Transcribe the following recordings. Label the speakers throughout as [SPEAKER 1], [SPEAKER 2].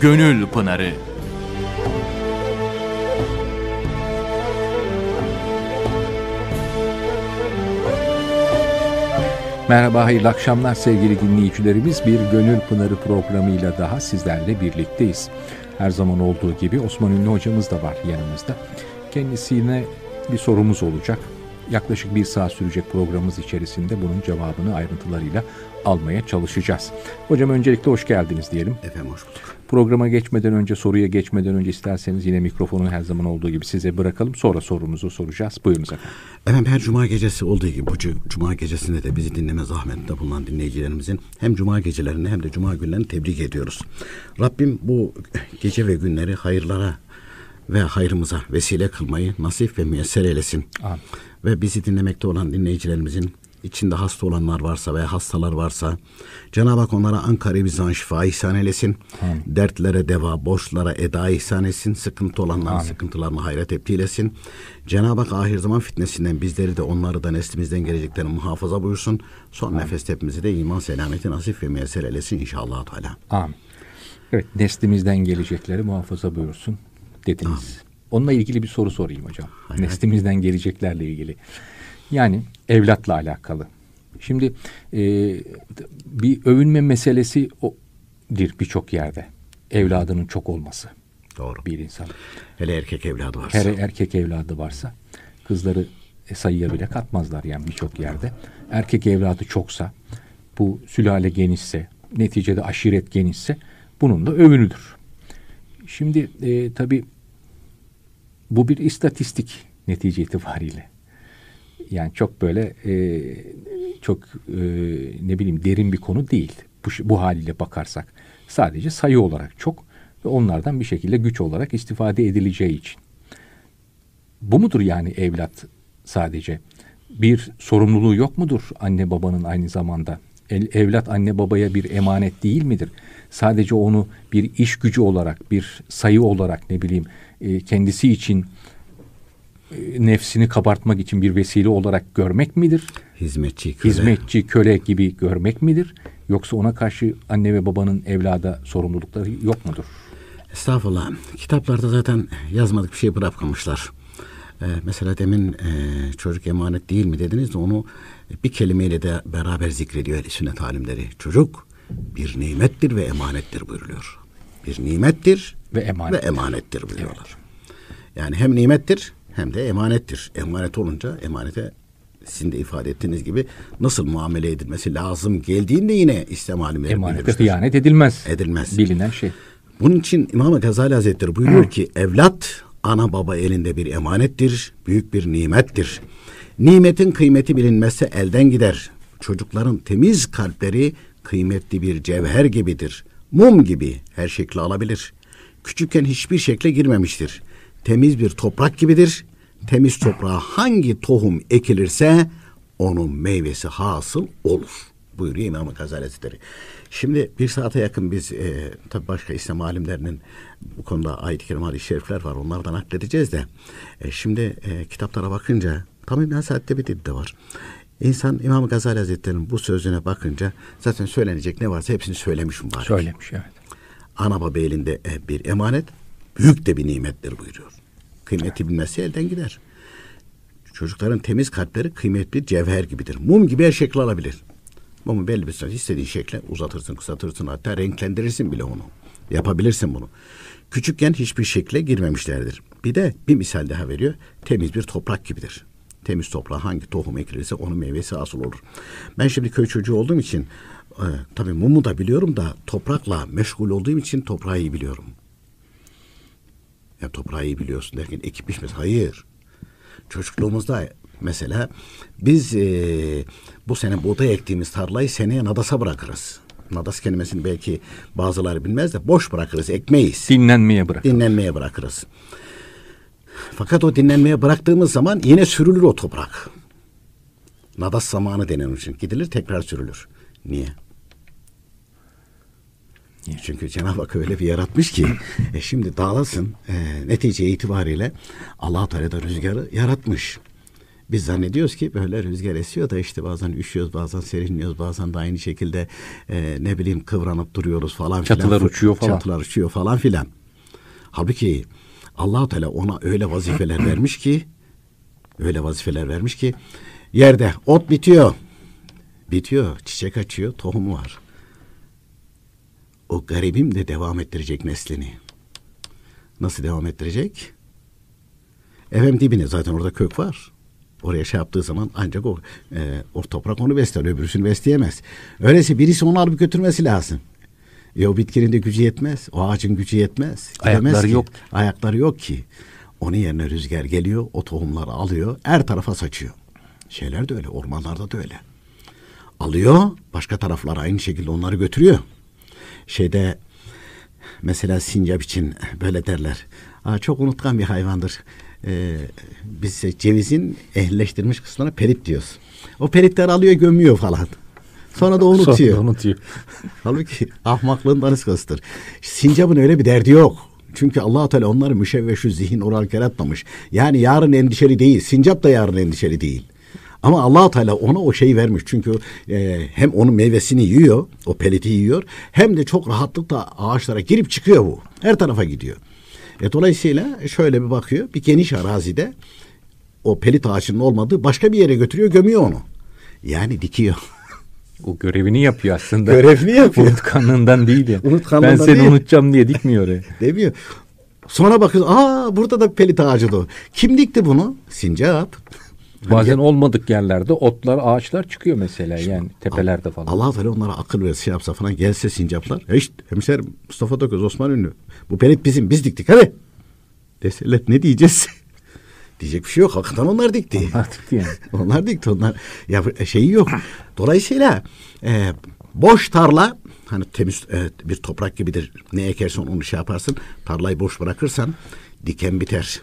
[SPEAKER 1] Gönül Pınarı Merhaba, hayırlı akşamlar sevgili dinleyicilerimiz. Bir Gönül Pınarı programıyla daha sizlerle birlikteyiz. Her zaman olduğu gibi Osman Ünlü hocamız da var yanımızda. Kendisine bir sorumuz olacak. Yaklaşık bir saat sürecek programımız içerisinde bunun cevabını ayrıntılarıyla almaya çalışacağız. Hocam öncelikle hoş geldiniz diyelim. Efendim hoş bulduk. Programa geçmeden önce, soruya geçmeden önce isterseniz yine mikrofonu her zaman olduğu gibi size bırakalım. Sonra sorumuzu
[SPEAKER 2] soracağız. Buyurunuz efendim. Efendim her cuma gecesi olduğu gibi bu cuma gecesinde de bizi dinleme zahmetinde bulunan dinleyicilerimizin hem cuma gecelerini hem de cuma günlerini tebrik ediyoruz. Rabbim bu gece ve günleri hayırlara ve hayrımıza vesile kılmayı nasip ve müyesser eylesin. Amin. Ve bizi dinlemekte olan dinleyicilerimizin içinde hasta olanlar varsa veya hastalar varsa Cenab-ı Hak onlara Ankara bizden şifa ihsan eylesin. Amin. Dertlere deva, borçlara eda ihsan etsin. Sıkıntı olanların Amin. sıkıntılarına hayret eptilesin. Cenab-ı Hak ahir zaman fitnesinden bizleri de onları da neslimizden geleceklerini muhafaza buyursun. Son Amin. hepimizi de iman selameti nasip ve müyesser eylesin inşallah. Teala. Amin. Evet neslimizden
[SPEAKER 1] gelecekleri muhafaza buyursun dediniz. Amin. Onunla ilgili bir soru sorayım hocam. Hayır. Neslimizden geleceklerle ilgili. Yani evlatla alakalı. Şimdi e, bir övünme meselesi dir birçok yerde. Evladının çok olması. Doğru. Bir insan. Hele erkek evladı varsa. Hele erkek evladı varsa. Kızları sayıya bile katmazlar yani birçok yerde. Erkek evladı çoksa, bu sülale genişse, neticede aşiret genişse bunun da övünüdür. Şimdi e, tabii bu bir istatistik netice itibariyle yani çok böyle e, çok e, ne bileyim derin bir konu değil. Bu, bu haliyle bakarsak sadece sayı olarak çok ve onlardan bir şekilde güç olarak istifade edileceği için. Bu mudur yani evlat sadece? Bir sorumluluğu yok mudur anne babanın aynı zamanda? El, evlat anne babaya bir emanet değil midir? Sadece onu bir iş gücü olarak, bir sayı olarak ne bileyim e, kendisi için e, nefsini kabartmak için bir vesile olarak görmek midir? Hizmetçi köle. Hizmetçi köle gibi görmek midir? Yoksa ona karşı anne ve babanın evlada sorumlulukları yok mudur?
[SPEAKER 2] Estağfurullah. Kitaplarda zaten yazmadık bir şey bırakmamışlar. Ee, mesela demin e, çocuk emanet değil mi dediniz de onu bir kelimeyle de beraber zikrediyor el sünnet alimleri. Çocuk bir nimettir ve emanettir buyuruluyor. Bir nimettir ve emanettir, ve emanettir buyuruyorlar. Evet. Yani hem nimettir hem de emanettir. Emanet olunca emanete sizin de ifade ettiğiniz gibi nasıl muamele edilmesi lazım geldiğinde yine İslam alimleri Emanete bilirmiştir. hıyanet edilmez. Edilmez. Bilinen şey. Bunun için İmam Gazali Hazretleri buyuruyor ki evlat ana baba elinde bir emanettir, büyük bir nimettir. Nimetin kıymeti bilinmezse elden gider. Çocukların temiz kalpleri kıymetli bir cevher gibidir. Mum gibi her şekli alabilir. Küçükken hiçbir şekle girmemiştir temiz bir toprak gibidir. Temiz toprağa hangi tohum ekilirse onun meyvesi hasıl olur. Buyuruyor İmam Gazali Hazretleri. Şimdi bir saate yakın biz e, tabii başka İslam alimlerinin bu konuda ayet-i kerime hadis şerifler var. Onlardan nakledeceğiz de. E, şimdi e, kitaplara bakınca tam İbn Saad'de bir dedi de var. İnsan İmam Gazali Hazretleri'nin bu sözüne bakınca zaten söylenecek ne varsa hepsini söylemiş mübarek. Söylemiş evet. Ana baba elinde e, bir emanet. Büyük de bir nimettir buyuruyor. Kıymeti bilmesi elden gider. Çocukların temiz kalpleri kıymetli cevher gibidir. Mum gibi her şekli alabilir. Mumu belli bir süre istediğin şekle uzatırsın, kısaltırsın hatta renklendirirsin bile onu. Yapabilirsin bunu. Küçükken hiçbir şekle girmemişlerdir. Bir de bir misal daha veriyor. Temiz bir toprak gibidir. Temiz toprağa hangi tohum ekilirse onun meyvesi asıl olur. Ben şimdi köy çocuğu olduğum için e, tabii mumu da biliyorum da toprakla meşgul olduğum için toprağı iyi biliyorum. Ya toprağı iyi biliyorsun derken ekipmiş mi? Hayır. Çocukluğumuzda mesela biz e, bu sene buğday ektiğimiz tarlayı seneye nadasa bırakırız. Nadas kelimesini belki bazıları bilmez de boş bırakırız, ekmeyiz. Dinlenmeye bırakırız. Dinlenmeye bırakırız. Fakat o dinlenmeye bıraktığımız zaman yine sürülür o toprak. Nadas zamanı denen için gidilir tekrar sürülür. Niye? Çünkü Cenab-ı Hak öyle bir yaratmış ki e şimdi dağlasın e, netice itibariyle allah Teala da rüzgarı yaratmış. Biz zannediyoruz ki böyle rüzgar esiyor da işte bazen üşüyoruz, bazen serinliyoruz, bazen de aynı şekilde e, ne bileyim kıvranıp duruyoruz falan filan. Çatılar uçuyor falan. Çatılar uçuyor falan filan. Halbuki allah Teala ona öyle vazifeler vermiş ki öyle vazifeler vermiş ki yerde ot bitiyor. Bitiyor, çiçek açıyor, tohumu var. O garibim de devam ettirecek neslini. Nasıl devam ettirecek? Efendim dibine zaten orada kök var. Oraya şey yaptığı zaman ancak o, e, o toprak onu besler. Öbürsünü besleyemez. Öyleyse birisi onu alıp götürmesi lazım. E o bitkinin de gücü yetmez. O ağacın gücü yetmez. Gidemez Ayakları ki. yok. Ayakları yok ki. Onun yerine rüzgar geliyor. O tohumları alıyor. Her tarafa saçıyor. Şeyler de öyle. Ormanlarda da öyle. Alıyor. Başka taraflara aynı şekilde onları götürüyor şeyde mesela sincap için böyle derler. Aa, çok unutkan bir hayvandır. Ee, biz cevizin ehlileştirilmiş kısmına perit diyoruz. O peritler alıyor gömüyor falan. Sonra da unutuyor. Sonra da unutuyor. Halbuki ahmaklığın daniskasıdır. Sincap'ın öyle bir derdi yok. Çünkü allah Teala onları müşevveşü zihin olarak yaratmamış. Yani yarın endişeli değil. Sincap da yarın endişeli değil. Ama allah Teala ona o şeyi vermiş. Çünkü e, hem onun meyvesini yiyor, o peleti yiyor. Hem de çok rahatlıkla ağaçlara girip çıkıyor bu. Her tarafa gidiyor. E, dolayısıyla şöyle bir bakıyor. Bir geniş arazide o pelit ağacının olmadığı başka bir yere götürüyor, gömüyor onu. Yani dikiyor. O görevini yapıyor aslında. görevini yapıyor. Unutkanlığından değil ya. Unutkanlığından ben seni değil. unutacağım diye dikmiyor oraya. Demiyor. Sonra bakıyoruz. Aa burada da pelit ağacı da. Kim dikti bunu? Sincap. Hani Bazen olmadık yerlerde otlar, ağaçlar çıkıyor mesela şimdi, yani tepelerde falan. Allah Teala onlara akıl verse şey yapsa falan gelse sincaplar. Ya işte hemşerim Mustafa Dokuz, Osman Ünlü. Bu perit bizim, biz diktik hadi. Deseler ne diyeceğiz? Diyecek bir şey yok. Hakikaten onlar dikti. Onlar dikti yani. onlar dikti onlar. Ya e, şey yok. Dolayısıyla e, boş tarla hani temiz evet, bir toprak gibidir. Ne ekersen onu şey yaparsın. Tarlayı boş bırakırsan diken biter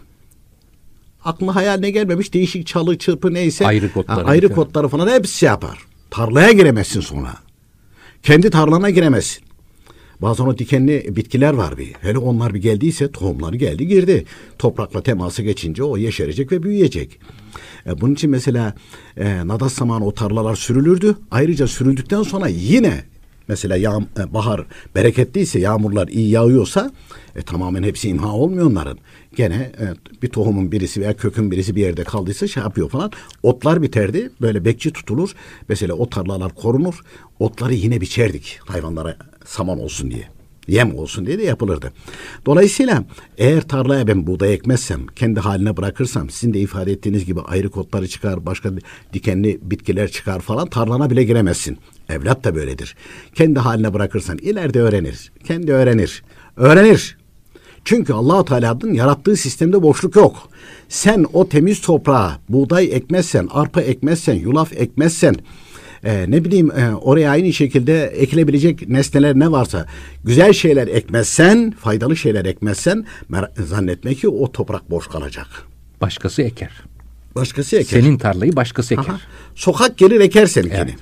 [SPEAKER 2] hayal ne gelmemiş değişik çalı çırpı neyse ayrı kodları, ayrı yani. kodları falan hepsi yapar. Tarlaya giremezsin sonra. Kendi tarlana giremezsin. Bazen o dikenli bitkiler var bir. Hele onlar bir geldiyse tohumları geldi girdi. Toprakla teması geçince o yeşerecek ve büyüyecek. E, bunun için mesela e, nadas zamanı o tarlalar sürülürdü. Ayrıca sürüldükten sonra yine mesela yağ, e, bahar bereketliyse yağmurlar iyi yağıyorsa e, tamamen hepsi imha olmuyor onların gene evet, bir tohumun birisi veya kökün birisi bir yerde kaldıysa şey yapıyor falan. Otlar biterdi. Böyle bekçi tutulur. Mesela o tarlalar korunur. Otları yine biçerdik hayvanlara saman olsun diye. Yem olsun diye de yapılırdı. Dolayısıyla eğer tarlaya ben buğday ekmezsem, kendi haline bırakırsam, sizin de ifade ettiğiniz gibi ayrı otları çıkar, başka dikenli bitkiler çıkar falan tarlana bile giremezsin. Evlat da böyledir. Kendi haline bırakırsan ileride öğrenir. Kendi öğrenir. Öğrenir. Çünkü Allahu Teala'nın yarattığı sistemde boşluk yok. Sen o temiz toprağa buğday ekmezsen, arpa ekmezsen, yulaf ekmezsen, e, ne bileyim e, oraya aynı şekilde ekilebilecek nesneler ne varsa güzel şeyler ekmezsen, faydalı şeyler ekmezsen zannetme ki o toprak boş kalacak. Başkası eker. Başkası eker. Senin tarlayı başkası eker. Aha. Sokak gelir eker seninkini. Evet.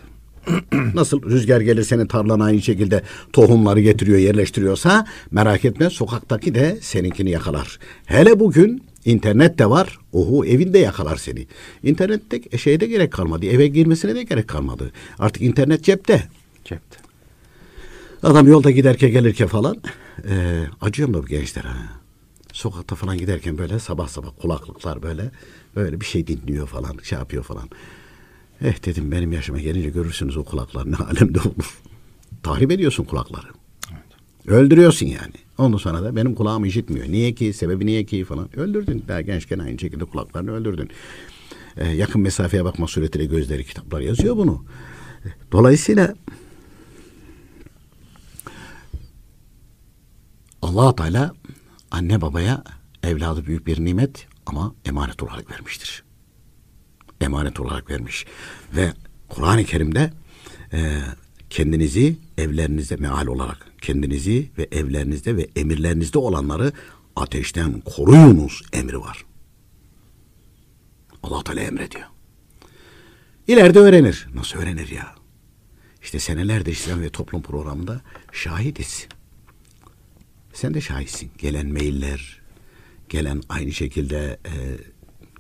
[SPEAKER 2] nasıl rüzgar gelir seni tarlan aynı şekilde tohumları getiriyor yerleştiriyorsa merak etme sokaktaki de seninkini yakalar. Hele bugün internet de var. Oho evinde yakalar seni. İnternette şeye de gerek kalmadı. Eve girmesine de gerek kalmadı. Artık internet cepte. Cepte. Adam yolda giderken gelirken falan e, acıyorum da bu gençlere. Sokakta falan giderken böyle sabah sabah kulaklıklar böyle böyle bir şey dinliyor falan şey yapıyor falan. Eh dedim benim yaşıma gelince görürsünüz o kulaklar ne alemde olur. Tahrip ediyorsun kulakları. Evet. Öldürüyorsun yani. Ondan sonra da benim kulağım işitmiyor. Niye ki? Sebebi niye ki? falan. Öldürdün. Daha gençken aynı şekilde kulaklarını öldürdün. Ee, yakın mesafeye bakma suretiyle gözleri kitaplar yazıyor bunu. Dolayısıyla allah Teala anne babaya evladı büyük bir nimet ama emanet olarak vermiştir emanet olarak vermiş. Ve Kur'an-ı Kerim'de e, kendinizi evlerinizde meal olarak kendinizi ve evlerinizde ve emirlerinizde olanları ateşten koruyunuz emri var. Allah Teala emrediyor. İleride öğrenir. Nasıl öğrenir ya? İşte senelerdir İslam ve Toplum programında şahidiz. Sen de şahitsin. Gelen mailler, gelen aynı şekilde e,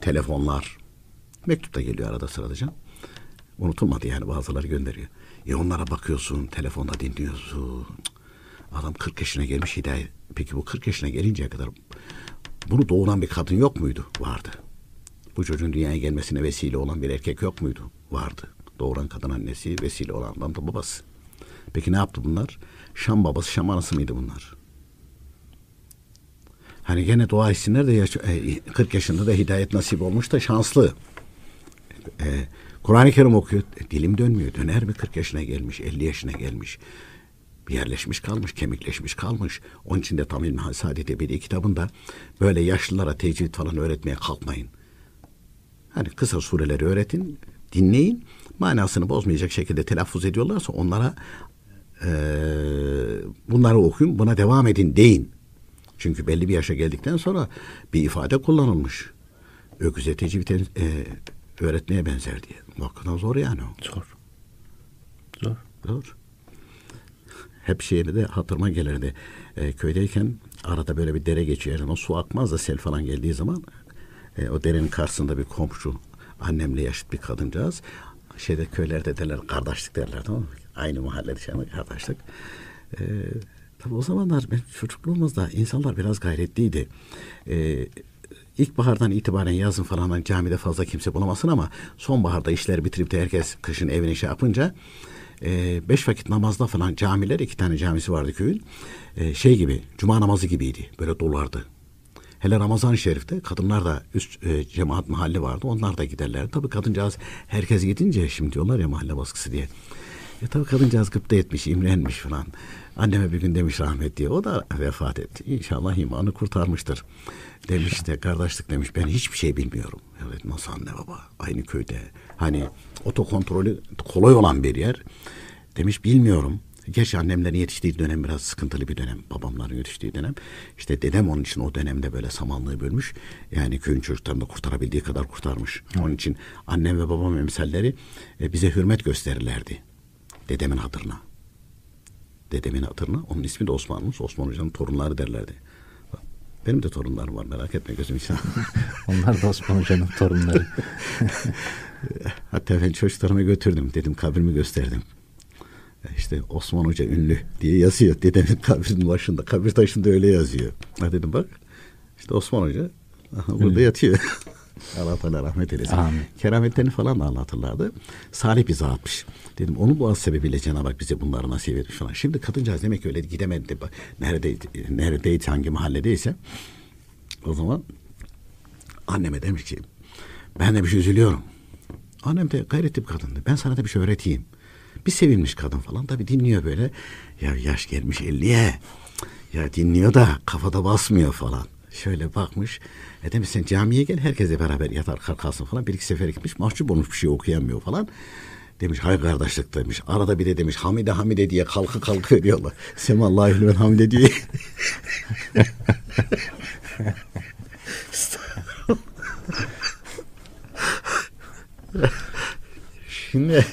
[SPEAKER 2] telefonlar, Mektup da geliyor arada sırada canım. Unutulmadı yani bazıları gönderiyor. E onlara bakıyorsun, telefonda dinliyorsun. Adam 40 yaşına gelmiş hidayet. Peki bu 40 yaşına gelinceye kadar bunu doğuran bir kadın yok muydu? Vardı. Bu çocuğun dünyaya gelmesine vesile olan bir erkek yok muydu? Vardı. Doğuran kadın annesi, vesile olan adam da babası. Peki ne yaptı bunlar? Şam babası, Şam anası mıydı bunlar? Hani gene dua etsinler de yaş- 40 e, yaşında da hidayet nasip olmuş da şanslı. E, Kur'an-ı Kerim okuyor. E, dilim dönmüyor. Döner mi? 40 yaşına gelmiş, 50 yaşına gelmiş. Yerleşmiş kalmış, kemikleşmiş kalmış. Onun için de tam İlmihal Saadet Ebedi kitabında böyle yaşlılara tecvid falan öğretmeye kalkmayın. Hani kısa sureleri öğretin, dinleyin. Manasını bozmayacak şekilde telaffuz ediyorlarsa onlara e, bunları okuyun, buna devam edin deyin. Çünkü belli bir yaşa geldikten sonra bir ifade kullanılmış. Öküze tecvid, e, öğretmeye benzer diye. Muhakkak zor yani o. Zor. Zor. Zor. Hep şeyimi de hatırıma gelirdi. E, köydeyken arada böyle bir dere geçiyor. Yani o su akmaz da sel falan geldiği zaman e, o derenin karşısında bir komşu annemle yaşıt bir kadıncağız. Şeyde köylerde derler kardeşlik derler tamam mı? Aynı mahallede şey kardeşlik. E, tabii o zamanlar ben çocukluğumuzda insanlar biraz gayretliydi. E, İlkbahardan itibaren yazın falan hani camide fazla kimse bulamasın ama sonbaharda işler bitirip de herkes kışın evine şey yapınca e, beş vakit namazda falan camiler iki tane camisi vardı köyün e, şey gibi cuma namazı gibiydi böyle dolardı. Hele Ramazan-ı Şerif'te kadınlar da üst e, cemaat mahalli vardı. Onlar da giderler. Tabii kadıncağız herkes gidince şimdi diyorlar ya mahalle baskısı diye. E tabii kadıncağız gıpta etmiş, imrenmiş falan. Anneme bir gün demiş rahmet diye. O da vefat etti. İnşallah imanı kurtarmıştır. Demiş de kardeşlik demiş ben hiçbir şey bilmiyorum. Evet nasıl anne baba aynı köyde. Hani otokontrolü kolay olan bir yer. Demiş bilmiyorum. geç annemlerin yetiştiği dönem biraz sıkıntılı bir dönem. Babamların yetiştiği dönem. İşte dedem onun için o dönemde böyle samanlığı bölmüş. Yani köyün çocuklarını da kurtarabildiği kadar kurtarmış. Onun için annem ve babam emsalleri e, bize hürmet gösterirlerdi. Dedemin hatırına. Dedemin hatırına. Onun ismi de Osman'mış. Osman Hoca'nın torunları derlerdi. Benim de torunlarım var merak etme gözüm inşallah. Onlar da Osman Hoca'nın torunları. Hatta ben çocuklarıma götürdüm dedim kabrimi gösterdim. E, işte Osman Hoca ünlü diye yazıyor dedemin kabrinin başında. Kabir taşında öyle yazıyor. Ha dedim bak işte Osman Hoca burada yatıyor. Allah Teala rahmet eylesin. Amin. Kerametlerini falan da anlatırlardı. Salih bir zatmış. Dedim onu bu az sebebiyle Cenab-ı Hak bize bunları nasip etmiş falan. Şimdi kadıncağız demek ki öyle gidemedi. Neredeydi, neredeydi hangi mahalledeyse. O zaman anneme demiş ki ben de bir şey üzülüyorum. Annem de gayretli bir kadındı. Ben sana da bir şey öğreteyim. Bir sevilmiş kadın falan tabi dinliyor böyle. Ya yaş gelmiş elliye. Ya dinliyor da kafada basmıyor falan. Şöyle bakmış. E demiş sen camiye gel herkesle beraber yatar kalkarsın falan. Bir iki sefer gitmiş mahcup olmuş bir şey okuyamıyor falan. Demiş hay kardeşlik demiş. Arada bir de demiş Hamide Hamide diye kalkı kalkı veriyorlar. Semallahül ve Hamide diyor. Şimdi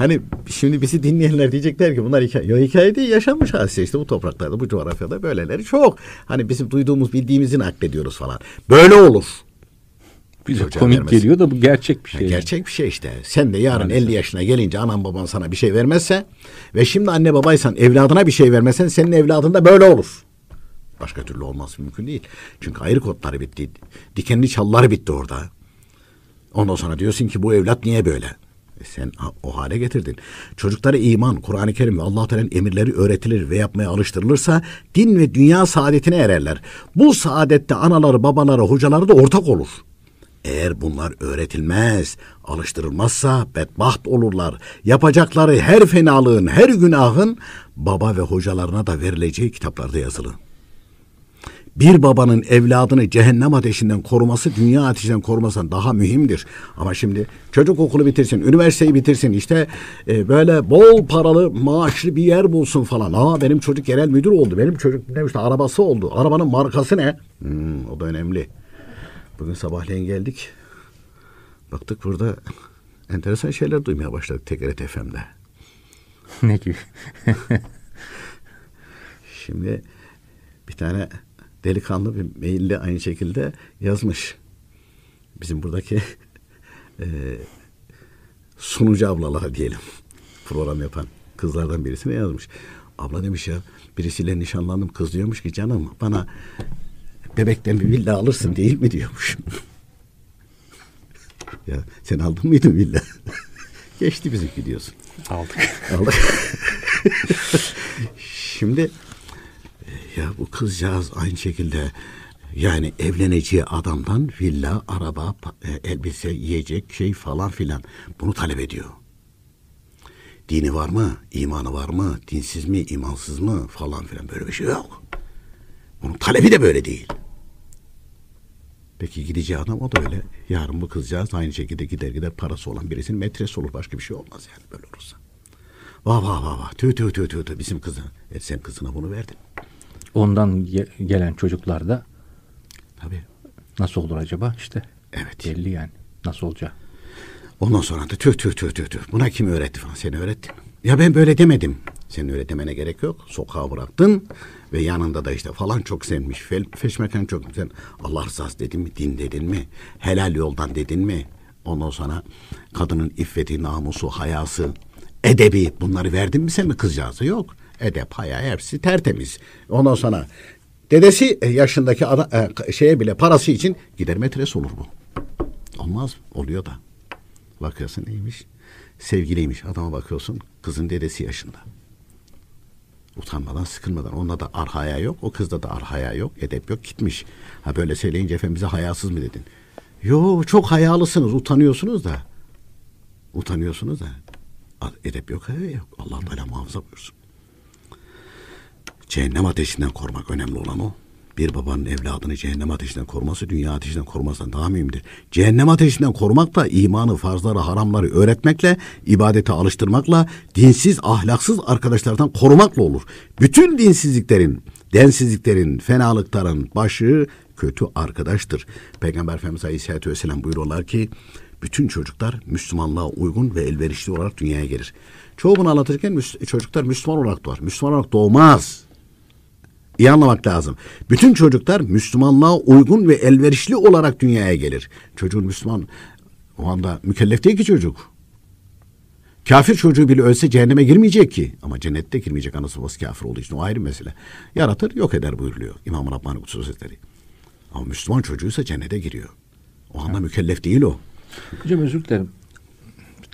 [SPEAKER 2] Hani şimdi bizi dinleyenler diyecekler ki bunlar hikaye. Ya hikaye değil yaşanmış hadise işte bu topraklarda bu coğrafyada böyleleri çok. Hani bizim duyduğumuz bildiğimizi naklediyoruz falan. Böyle olur. Bize komik vermez. geliyor da bu gerçek bir şey. Yani gerçek bir şey işte. Sen de yarın Maalesef. 50 yaşına gelince anan baban sana bir şey vermezse ve şimdi anne babaysan evladına bir şey vermesen senin evladın da böyle olur. Başka türlü olmaz mümkün değil. Çünkü ayrı kodları bitti. Dikenli çalları bitti orada. Ondan sonra diyorsun ki bu evlat niye böyle? sen o hale getirdin. Çocuklara iman, Kur'an-ı Kerim ve Allah Teala'nın emirleri öğretilir ve yapmaya alıştırılırsa din ve dünya saadetine ererler. Bu saadette anaları, babaları, hocaları da ortak olur. Eğer bunlar öğretilmez, alıştırılmazsa bedbaht olurlar. Yapacakları her fenalığın, her günahın baba ve hocalarına da verileceği kitaplarda yazılı bir babanın evladını cehennem ateşinden koruması dünya ateşinden korumasından daha mühimdir. Ama şimdi çocuk okulu bitirsin, üniversiteyi bitirsin işte e, böyle bol paralı maaşlı bir yer bulsun falan. Aa benim çocuk genel müdür oldu. Benim çocuk ne işte arabası oldu. Arabanın markası ne? Hmm, o da önemli. Bugün sabahleyin geldik. Baktık burada enteresan şeyler duymaya başladık Tekeret FM'de. ne gibi? Şimdi bir tane delikanlı bir maille aynı şekilde yazmış. Bizim buradaki e, sunucu ablalara diyelim program yapan kızlardan birisine yazmış. Abla demiş ya birisiyle nişanlandım kız diyormuş ki canım bana bebekten bir villa alırsın değil mi diyormuş. ya sen aldın mıydın villa? Geçti bizimki diyorsun. Aldık. Aldık. Şimdi ya bu kızcağız aynı şekilde yani evleneceği adamdan villa, araba, e, elbise, yiyecek şey falan filan bunu talep ediyor. Dini var mı? imanı var mı? Dinsiz mi? imansız mı? Falan filan böyle bir şey yok. Bunun talebi de böyle değil. Peki gideceği adam o da öyle. Yarın bu kızcağız aynı şekilde gider gider parası olan birisinin metresi olur. Başka bir şey olmaz yani böyle olursa. Vah vah vah vah. tü tü tü tü tü. Bizim kızın. E sen kızına bunu verdin
[SPEAKER 1] ondan gelen
[SPEAKER 2] çocuklar da Tabii. nasıl olur acaba? işte evet. belli yani nasıl olacak. Ondan sonra da tüh tüh tüh tüh tüh buna kim öğretti falan seni öğretti. Ya ben böyle demedim. Senin öyle demene gerek yok. Sokağa bıraktın ve yanında da işte falan çok sevmiş. Fel, feşmeken çok sen Allah rızası dedin mi? Din dedin mi? Helal yoldan dedin mi? Ondan sonra kadının iffeti, namusu, hayası, edebi bunları verdin mi sen mi kızcağızı Yok edep, haya hepsi tertemiz. Ondan sonra dedesi e, yaşındaki ada, e, şeye bile parası için gider metres olur bu. Olmaz oluyor da. Bakıyorsun neymiş? Sevgiliymiş. Adama bakıyorsun kızın dedesi yaşında. Utanmadan, sıkılmadan. Onda da arhaya yok. O kızda da arhaya yok. Edep yok. Gitmiş. Ha böyle söyleyince efendimize hayasız mı dedin? Yo çok hayalısınız. Utanıyorsunuz da. Utanıyorsunuz da. Edep yok, haya yok. Allah Teala muhafaza buyursun. Cehennem ateşinden korumak önemli olan o. Bir babanın evladını cehennem ateşinden koruması dünya ateşinden korumasından daha mühimdir. Cehennem ateşinden korumak da imanı, farzları, haramları öğretmekle, ibadete alıştırmakla, dinsiz, ahlaksız arkadaşlardan korumakla olur. Bütün dinsizliklerin, densizliklerin, fenalıkların başı kötü arkadaştır. Peygamber Efendimiz Aleyhisselatü Vesselam buyuruyorlar ki, bütün çocuklar Müslümanlığa uygun ve elverişli olarak dünyaya gelir. Çoğu bunu anlatırken çocuklar Müslüman olarak doğar. Müslüman olarak doğmaz. İyi anlamak lazım. Bütün çocuklar Müslümanlığa uygun ve elverişli olarak dünyaya gelir. Çocuğun Müslüman o anda mükellef değil ki çocuk. Kafir çocuğu bile ölse cehenneme girmeyecek ki. Ama cennette girmeyecek anası babası kafir olduğu için o ayrı mesele. Yaratır yok eder buyuruluyor i̇mam Rabbani Kutsu Hazretleri. Ama Müslüman çocuğuysa cennete giriyor. O anda mükellef değil o. Hocam özür dilerim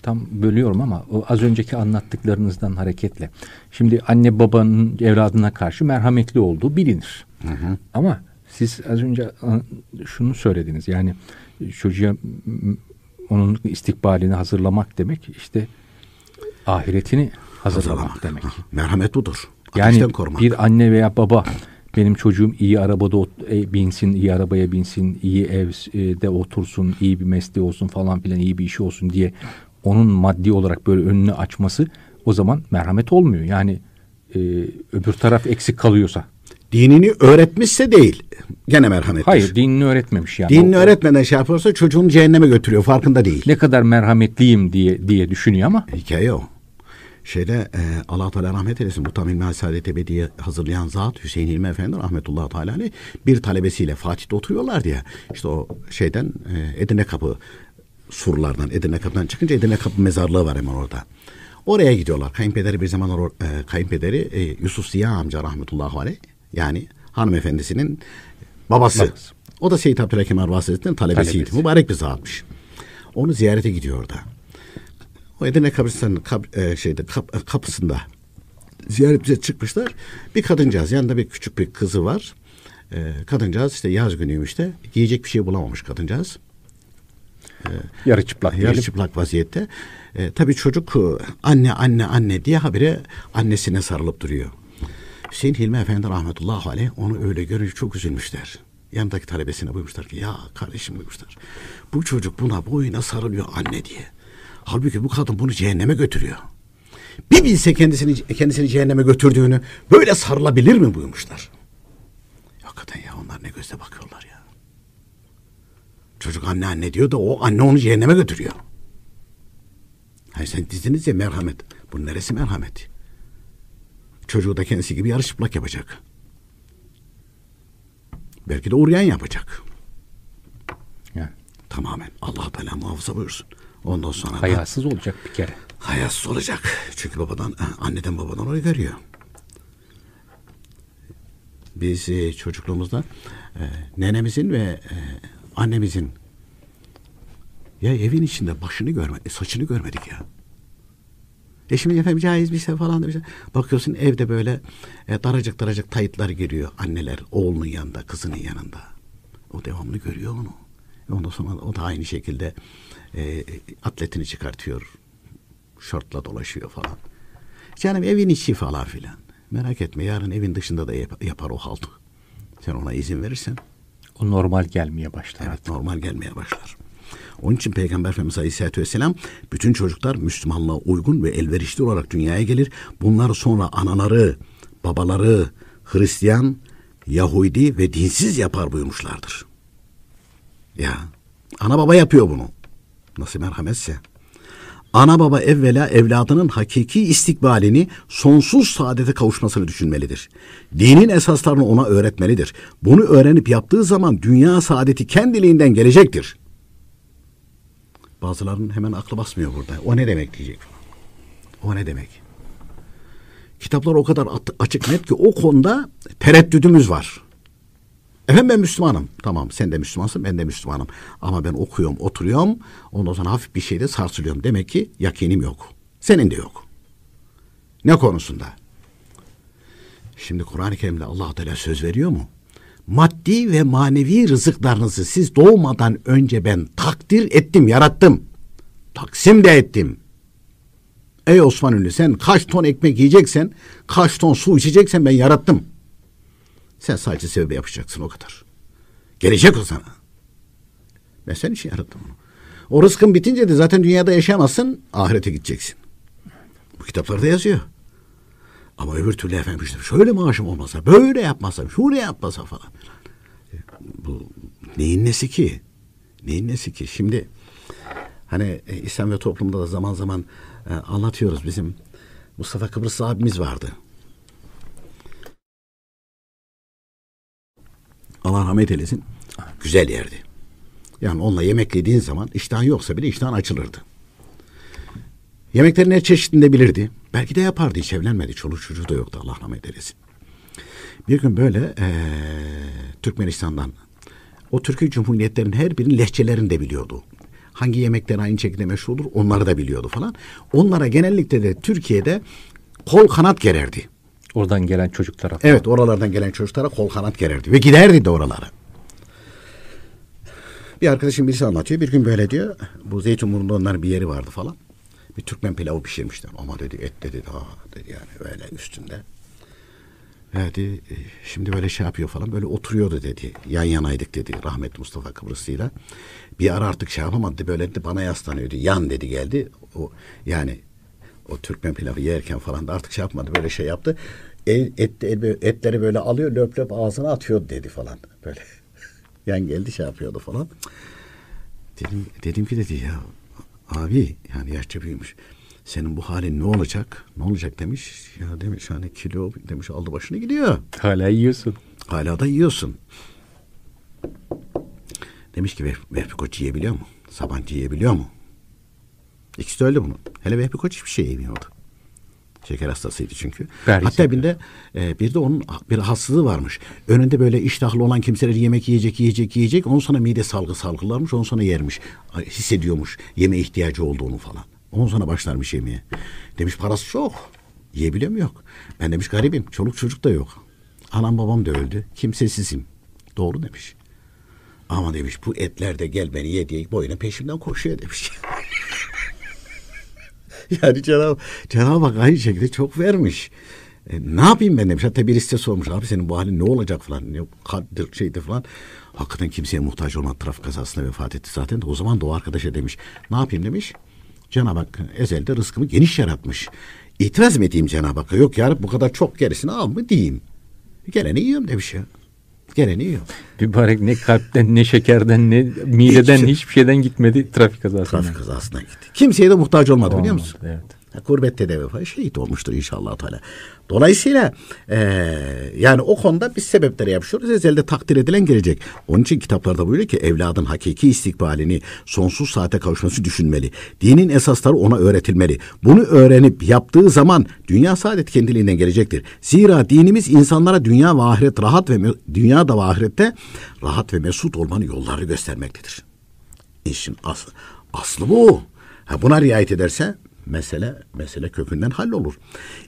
[SPEAKER 2] tam bölüyorum
[SPEAKER 1] ama o az önceki anlattıklarınızdan hareketle. Şimdi anne babanın evladına karşı merhametli olduğu bilinir. Hı hı. Ama siz az önce şunu söylediniz. Yani çocuğa onun istikbalini hazırlamak demek işte ahiretini hazırlamak, hazırlamak. demek. Hı. Merhamet budur. yani korumak. bir anne veya baba benim çocuğum iyi arabada e, binsin, iyi arabaya binsin, iyi evde e, otursun, iyi bir mesleği olsun falan filan, iyi bir işi olsun diye onun maddi olarak böyle önünü açması o zaman merhamet olmuyor. Yani e, öbür taraf eksik kalıyorsa. Dinini öğretmişse değil.
[SPEAKER 2] Gene merhamet. Hayır
[SPEAKER 1] dinini öğretmemiş yani. Dinini
[SPEAKER 2] o, öğretmeden şey yapıyorsa çocuğunu cehenneme götürüyor farkında değil. Ne kadar merhametliyim diye diye düşünüyor ama. Hikaye o. Şeyde e, Allah Teala rahmet eylesin bu tam ilmi hasadet ebediye hazırlayan zat Hüseyin İlmi Efendi rahmetullahi teala bir talebesiyle Fatih'te oturuyorlar diye. işte o şeyden e, Edirne Kapı surlardan Edirne Kapı'dan çıkınca Edirne Kapı mezarlığı var hemen orada. Oraya gidiyorlar. Kayınpederi bir zamanlar e, kayınpederi e, Yusuf Ziya amca rahmetullahi aleyh yani hanımefendisinin babası. Babası. O da Seyit Abdülhakim Arvasiz'in talebesiydi. Talebesi. Mübarek bir zatmış. Onu ziyarete gidiyor orada. O Edirne kabristanı kap, e, şeyde kap, e, kapısında ziyaret ziyaretimize çıkmışlar. Bir kadıncağız yanında bir küçük bir kızı var. E, kadıncağız işte yaz günüymüş de giyecek bir şey bulamamış kadıncağız. Ee, yarı çıplak yarı çıplak vaziyette. E, tabii çocuk e, anne anne anne diye habire annesine sarılıp duruyor. Hüseyin Hilmi Efendi rahmetullahi aleyh onu öyle görünce çok üzülmüşler. Yanındaki talebesine buyurmuşlar ki ya kardeşim buyurmuşlar. Bu çocuk buna boyuna sarılıyor anne diye. Halbuki bu kadın bunu cehenneme götürüyor. Bir bilse kendisini kendisini cehenneme götürdüğünü böyle sarılabilir mi buyurmuşlar. Hakikaten ya onlar ne gözle bakıyorlar ya. Çocuk anne anne diyor da o anne onu cehenneme götürüyor. Hayır sen dizdiniz ya merhamet. Bu neresi merhamet? Çocuğu da kendisi gibi yarı çıplak yapacak. Belki de uğrayan yapacak. Yani. Tamamen. Allah bela muhafaza buyursun. Ondan sonra Hayasız da, olacak bir kere. Hayasız olacak. Çünkü babadan, eh, anneden babadan onu görüyor. Biz eh, çocukluğumuzda e, nenemizin ve e, annemizin ya evin içinde başını görmedik, e, saçını görmedik ya. E şimdi efendim caiz bir şey falan da bir şey. Bakıyorsun evde böyle e, daracık daracık tayitler giriyor anneler oğlunun yanında, kızının yanında. O devamlı görüyor onu. E ondan sonra o da aynı şekilde e, atletini çıkartıyor. Şortla dolaşıyor falan. Canım evin içi falan filan. Merak etme yarın evin dışında da yapar o haltı. Sen ona izin verirsen o normal gelmeye başlar. Evet normal gelmeye başlar. Onun için Peygamber Efendimiz Aleyhisselatü Vesselam bütün çocuklar Müslümanlığa uygun ve elverişli olarak dünyaya gelir. Bunlar sonra anaları, babaları Hristiyan, Yahudi ve dinsiz yapar buyurmuşlardır. Ya ana baba yapıyor bunu. Nasıl merhametse. Ana baba evvela evladının hakiki istikbalini, sonsuz saadete kavuşmasını düşünmelidir. Dinin esaslarını ona öğretmelidir. Bunu öğrenip yaptığı zaman dünya saadeti kendiliğinden gelecektir. Bazılarının hemen aklı basmıyor burada. O ne demek diyecek O ne demek? Kitaplar o kadar açık net ki o konuda tereddüdümüz var. Efendim ben Müslümanım. Tamam sen de Müslümansın ben de Müslümanım. Ama ben okuyorum oturuyorum. Ondan sonra hafif bir şeyle sarsılıyorum. Demek ki yakinim yok. Senin de yok. Ne konusunda? Şimdi Kur'an-ı Kerim'de allah Teala söz veriyor mu? Maddi ve manevi rızıklarınızı siz doğmadan önce ben takdir ettim, yarattım. Taksim de ettim. Ey Osman Ünlü sen kaç ton ekmek yiyeceksen, kaç ton su içeceksen ben yarattım.'' Sen sadece sebebi yapacaksın o kadar. Gelecek o sana. Ben senin için yarattım onu. O rızkın bitince de zaten dünyada yaşayamazsın, ahirete gideceksin. Bu kitaplarda yazıyor. Ama öbür türlü efendim işte şöyle maaşım olmasa, böyle yapmasa, şöyle yapmasa falan. Bu neyin nesi ki? Neyin nesi ki? Şimdi hani e, İslam ve toplumda da zaman zaman e, anlatıyoruz bizim Mustafa Kıbrıs abimiz vardı. Allah rahmet eylesin. Güzel yerdi. Yani onunla yemek yediğin zaman iştahın yoksa bile iştahın açılırdı. Yemeklerin her çeşitini bilirdi. Belki de yapardı hiç evlenmedi. Çoluk çocuğu da yoktu Allah rahmet eylesin. Bir gün böyle ee, Türkmenistan'dan o Türk Cumhuriyetlerin her birinin lehçelerini de biliyordu. Hangi yemekler aynı şekilde meşhur olur onları da biliyordu falan. Onlara genellikle de Türkiye'de kol kanat gererdi. Oradan gelen çocuklara. Evet oralardan gelen çocuklara kol kanat gererdi ve giderdi de oralara. Bir arkadaşım birisi anlatıyor. Bir gün böyle diyor. Bu Zeytinburnu'nda onların bir yeri vardı falan. Bir Türkmen pilavı pişirmişler. Ama dedi et dedi ha dedi yani böyle üstünde. Dedi e, şimdi böyle şey yapıyor falan böyle oturuyordu dedi. Yan yanaydık dedi rahmetli Mustafa Kıbrıslı'yla. Bir ara artık şey yapamadı böyle dedi bana yaslanıyordu. Yan dedi geldi. O yani o Türkmen pilavı yerken falan da artık şey yapmadı böyle şey yaptı et, etleri böyle alıyor löp löp ağzına atıyor dedi falan böyle. Yan geldi şey yapıyordu falan. Dedim, dedim ki dedi ya abi yani yaşça büyümüş. Senin bu halin ne olacak? Ne olacak demiş. Ya demiş hani kilo demiş aldı başını gidiyor. Hala yiyorsun. Hala da yiyorsun. Demiş ki Vehbi, Vehbi Koç yiyebiliyor mu? Sabancı yiyebiliyor mu? İkisi de öyle bunu. Hele Vehbi Koç hiçbir şey yemiyordu. Şeker hastasıydı çünkü. Berri Hatta bir e, bir de onun bir hastalığı varmış. Önünde böyle iştahlı olan kimseler yemek yiyecek, yiyecek, yiyecek. Ondan sonra mide salgı salgılarmış. Ondan sonra yermiş. Hissediyormuş yeme ihtiyacı olduğunu falan. Ondan sonra başlarmış yemeye. Demiş parası yok. Yiyebiliyor mu? Yok. Ben demiş garibim. Çoluk çocuk da yok. Anam babam da öldü. Kimsesizim. Doğru demiş. Ama demiş bu etler de gel beni ye diye boyuna peşimden koşuyor demiş. yani Cenab-ı Cenab Hak aynı şekilde çok vermiş. E, ne yapayım ben demiş. Hatta birisi de sormuş abi senin bu halin ne olacak falan. Yok kaddir şeydi falan. Hakikaten kimseye muhtaç olmadı trafik kazasında vefat etti zaten de o zaman da o arkadaşa demiş. Ne yapayım demiş. Cenab-ı Hak ezelde rızkımı geniş yaratmış. İtiraz mı edeyim Cenab-ı Hakk'a? Yok ya bu kadar çok gerisini al mı diyeyim. Geleni yiyorum demiş ya. Geleni yiyor.
[SPEAKER 1] Mübarek ne kalpten ne şekerden ne mideden hiçbir, şey- hiçbir şeyden gitmedi trafik kazasına. Trafik
[SPEAKER 2] kazasına gitti. Kimseye de muhtaç olmadı Olmaz, biliyor musun? Evet. Kurbette de vefat şehit olmuştur inşallah Teala. Dolayısıyla e, yani o konuda biz sebeplere yapışıyoruz. Ezelde takdir edilen gelecek. Onun için kitaplarda buyuruyor ki evladın hakiki istikbalini sonsuz saate kavuşması düşünmeli. Dinin esasları ona öğretilmeli. Bunu öğrenip yaptığı zaman dünya saadet kendiliğinden gelecektir. Zira dinimiz insanlara dünya ve ahiret rahat ve dünya da ve ahirette rahat ve mesut olmanın yollarını göstermektedir. İşin aslı, aslı bu. Ha buna riayet ederse mesele mesele kökünden hallolur.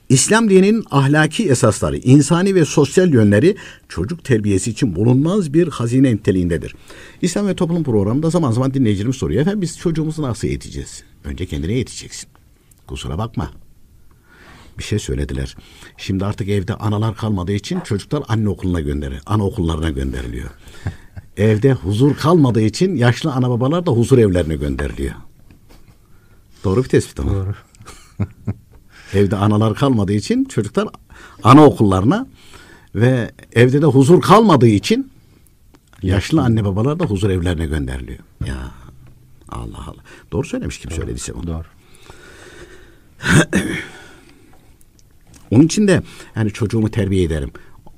[SPEAKER 2] İslam dininin ahlaki esasları, insani ve sosyal yönleri çocuk terbiyesi için bulunmaz bir hazine niteliğindedir. İslam ve Toplum programında zaman zaman dinleyicilerimiz soruyor. Efendim biz çocuğumuzu nasıl yeteceğiz? Önce kendine yeteceksin. Kusura bakma. Bir şey söylediler. Şimdi artık evde analar kalmadığı için çocuklar anne okuluna gönderiyor. Ana okullarına gönderiliyor. evde huzur kalmadığı için yaşlı ana babalar da huzur evlerine gönderiliyor. Doğru bir tespit ama. Doğru. Evde analar kalmadığı için çocuklar anaokullarına ve evde de huzur kalmadığı için yaşlı anne babalar da huzur evlerine gönderiliyor. Ya Allah Allah. Doğru söylemiş kim doğru, söylediyse bunu. Doğru. Onun için de yani çocuğumu terbiye ederim.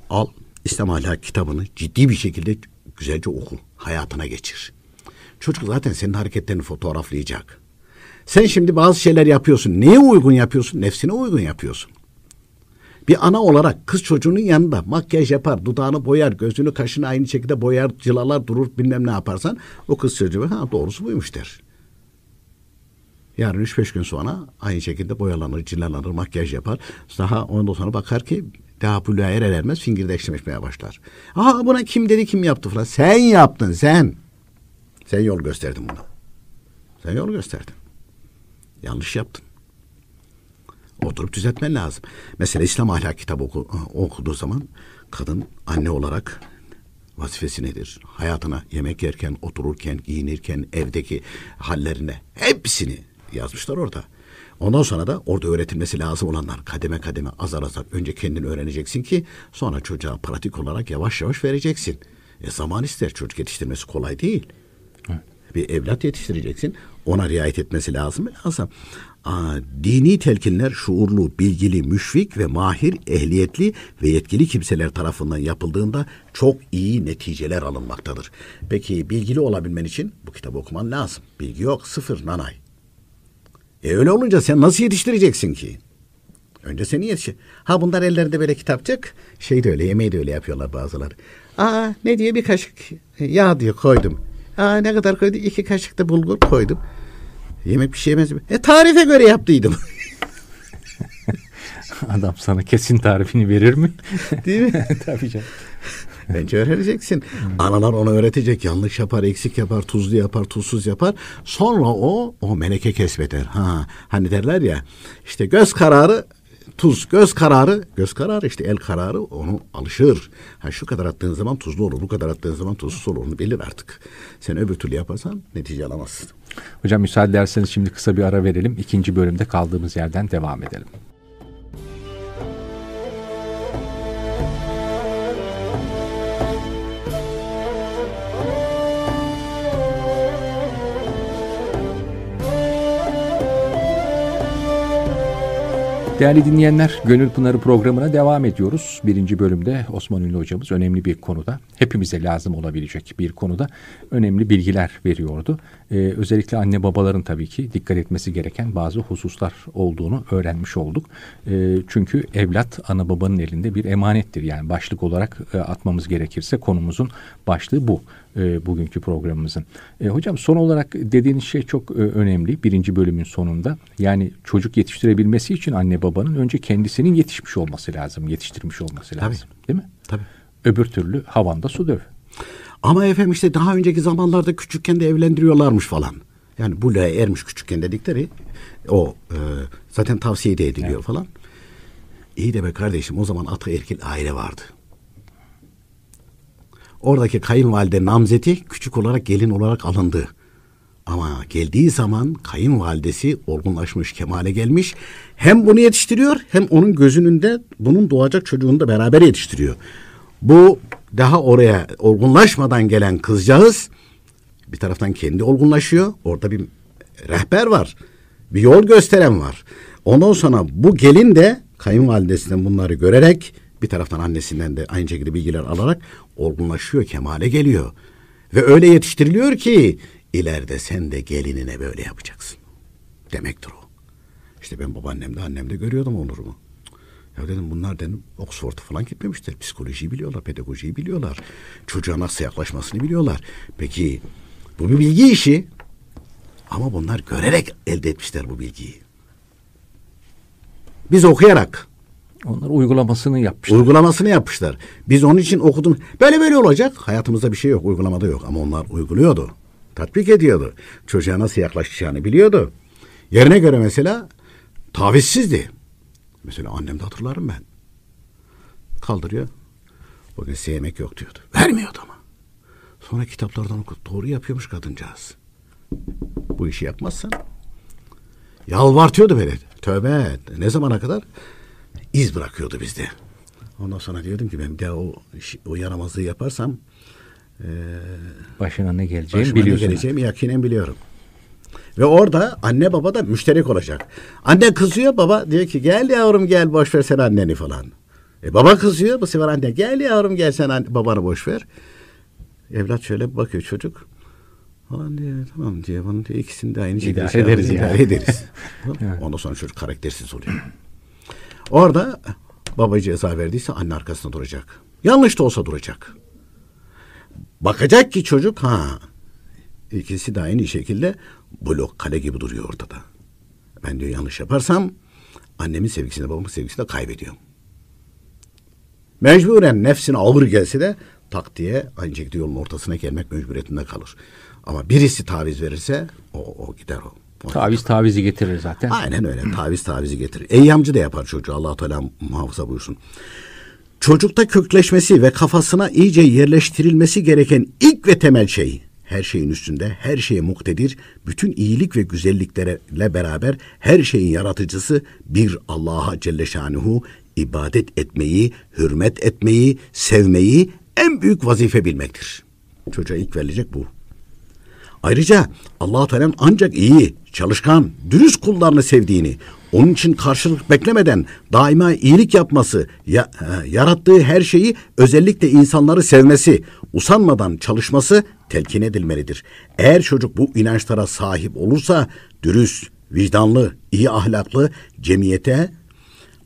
[SPEAKER 2] Al İslam ahlak kitabını ciddi bir şekilde güzelce oku. Hayatına geçir. Çocuk zaten senin hareketlerini fotoğraflayacak. Sen şimdi bazı şeyler yapıyorsun. Neye uygun yapıyorsun? Nefsine uygun yapıyorsun. Bir ana olarak kız çocuğunun yanında makyaj yapar, dudağını boyar, gözünü kaşını aynı şekilde boyar, cilalar durur bilmem ne yaparsan o kız çocuğu ha doğrusu buymuş der. Yarın üç beş gün sonra aynı şekilde boyalanır, cilalanır, makyaj yapar. Daha ondan sonra bakar ki daha buluğa er ermez fingirdeşleşmeye başlar. Aha buna kim dedi kim yaptı falan. Sen yaptın sen. Sen yol gösterdin buna. Sen yol gösterdin. Yanlış yaptın. Oturup düzeltmen lazım. Mesela İslam ahlak kitabı oku, okuduğu zaman kadın anne olarak vazifesi nedir? Hayatına yemek yerken, otururken, giyinirken, evdeki hallerine hepsini yazmışlar orada. Ondan sonra da orada öğretilmesi lazım olanlar kademe kademe azar azar önce kendini öğreneceksin ki sonra çocuğa pratik olarak yavaş yavaş vereceksin. E zaman ister çocuk yetiştirmesi kolay değil. Evet. Bir evlat yetiştireceksin ona riayet etmesi lazım. Lazım. Aa, dini telkinler şuurlu, bilgili, müşfik ve mahir, ehliyetli ve yetkili kimseler tarafından yapıldığında çok iyi neticeler alınmaktadır. Peki bilgili olabilmen için bu kitabı okuman lazım. Bilgi yok, sıfır nanay. E öyle olunca sen nasıl yetiştireceksin ki? Önce seni yetişir. Ha bunlar ellerinde böyle kitapçık. Şey de öyle, yemeği de öyle yapıyorlar bazıları. Aa ne diye bir kaşık yağ diye koydum. Aa, ne kadar koydu? İki kaşık da bulgur koydum. Yemek bir şey yemez mi? E tarife göre yaptıydım. Adam sana kesin tarifini verir mi? Değil mi? Tabii canım. Bence öğreneceksin. Hmm. Analar onu öğretecek. Yanlış yapar, eksik yapar, tuzlu yapar, tuzsuz yapar. Sonra o o meleke kesbeder. Ha, hani derler ya işte göz kararı tuz göz kararı göz kararı işte el kararı onu alışır. Ha şu kadar attığın zaman tuzlu olur, bu kadar attığın zaman tuzsuz olur onu bilir artık. Sen öbür türlü yaparsan netice alamazsın. Hocam müsaade
[SPEAKER 1] ederseniz şimdi kısa bir ara verelim. İkinci bölümde kaldığımız yerden devam edelim. Değerli dinleyenler, Gönül Pınarı programına devam ediyoruz. Birinci bölümde Osman Ünlü hocamız önemli bir konuda, hepimize lazım olabilecek bir konuda önemli bilgiler veriyordu. Ee, özellikle anne babaların tabii ki dikkat etmesi gereken bazı hususlar olduğunu öğrenmiş olduk. Ee, çünkü evlat ana babanın elinde bir emanettir. Yani başlık olarak e, atmamız gerekirse konumuzun başlığı bu e, bugünkü programımızın. E, hocam son olarak dediğiniz şey çok e, önemli birinci bölümün sonunda. Yani çocuk yetiştirebilmesi için anne babanın önce kendisinin yetişmiş
[SPEAKER 2] olması lazım, yetiştirmiş olması lazım. Tabii. Değil mi? Tabii. Öbür türlü havanda su döv. Ama efendim işte daha önceki zamanlarda küçükken de evlendiriyorlarmış falan. Yani buluğa ermiş küçükken dedikleri o e, zaten tavsiye de ediliyor evet. falan. İyi de be kardeşim o zaman erkil aile vardı. Oradaki kayınvalide namzeti küçük olarak gelin olarak alındı. Ama geldiği zaman kayınvalidesi olgunlaşmış, kemale gelmiş. Hem bunu yetiştiriyor hem onun gözünün de bunun doğacak çocuğunu da beraber yetiştiriyor. Bu daha oraya olgunlaşmadan gelen kızcağız bir taraftan kendi olgunlaşıyor. Orada bir rehber var. Bir yol gösteren var. Ondan sonra bu gelin de kayınvalidesinden bunları görerek bir taraftan annesinden de aynı şekilde bilgiler alarak olgunlaşıyor, kemale geliyor. Ve öyle yetiştiriliyor ki ileride sen de gelinine böyle yapacaksın. Demektir o. İşte ben babaannemde annemde görüyordum onurumu. Ya dedim bunlar dedim Oxford'a falan gitmemişler. Psikolojiyi biliyorlar, pedagojiyi biliyorlar. Çocuğa nasıl yaklaşmasını biliyorlar. Peki bu bir bilgi işi. Ama bunlar görerek elde etmişler bu bilgiyi. Biz okuyarak onlar uygulamasını yapmışlar. Uygulamasını yapmışlar. Biz onun için okudum. Böyle böyle olacak. Hayatımızda bir şey yok. Uygulamada yok. Ama onlar uyguluyordu. Tatbik ediyordu. Çocuğa nasıl yaklaşacağını biliyordu. Yerine göre mesela tavizsizdi. Mesela annemde hatırlarım ben. Kaldırıyor. Bugün size yemek yok diyordu. Vermiyordu ama. Sonra kitaplardan okudu. Doğru yapıyormuş kadıncağız. Bu işi yapmazsan. Yalvartıyordu böyle. Tövbe Ne zamana kadar? iz bırakıyordu bizde. Ondan sonra diyordum ki ben bir o, o yaramazlığı yaparsam e, başına ne geleceğim başına biliyorsun. ne geleceğim yakinen biliyorum. Ve orada anne baba da müşterek olacak. Anne kızıyor baba diyor ki gel yavrum gel boş ver sen anneni falan. E baba kızıyor bu sefer anne gel yavrum gel sen anne, babanı boş ver. Evlat şöyle bakıyor çocuk. Falan diyor tamam diyor. Bunu diyor ikisini de aynı şekilde şey idare ederiz. Yapalım, ederiz. Ondan sonra çocuk karaktersiz oluyor. Orada baba ceza verdiyse anne arkasında duracak. Yanlış da olsa duracak. Bakacak ki çocuk ha ikisi de aynı şekilde blok kale gibi duruyor ortada. Ben diyor yanlış yaparsam annemin sevgisini babamın sevgisini de kaybediyorum. Mecburen nefsine ağır gelse de tak diye aynı şekilde yolun ortasına gelmek mecburiyetinde kalır. Ama birisi taviz verirse o, o gider o. Taviz tavizi getirir zaten. Aynen öyle. Taviz tavizi getirir. Eyyamcı da yapar çocuğu. Allah Teala muhafaza buyursun. Çocukta kökleşmesi ve kafasına iyice yerleştirilmesi gereken ilk ve temel şey her şeyin üstünde, her şeye muktedir, bütün iyilik ve güzelliklerle beraber her şeyin yaratıcısı bir Allah'a Celle Şanuhu ibadet etmeyi, hürmet etmeyi, sevmeyi en büyük vazife bilmektir. Çocuğa ilk verilecek bu. Ayrıca Allah Teala'nın ancak iyi, çalışkan, dürüst kullarını sevdiğini, onun için karşılık beklemeden daima iyilik yapması, ya, e, yarattığı her şeyi özellikle insanları sevmesi, usanmadan çalışması telkin edilmelidir. Eğer çocuk bu inançlara sahip olursa dürüst, vicdanlı, iyi ahlaklı, cemiyete,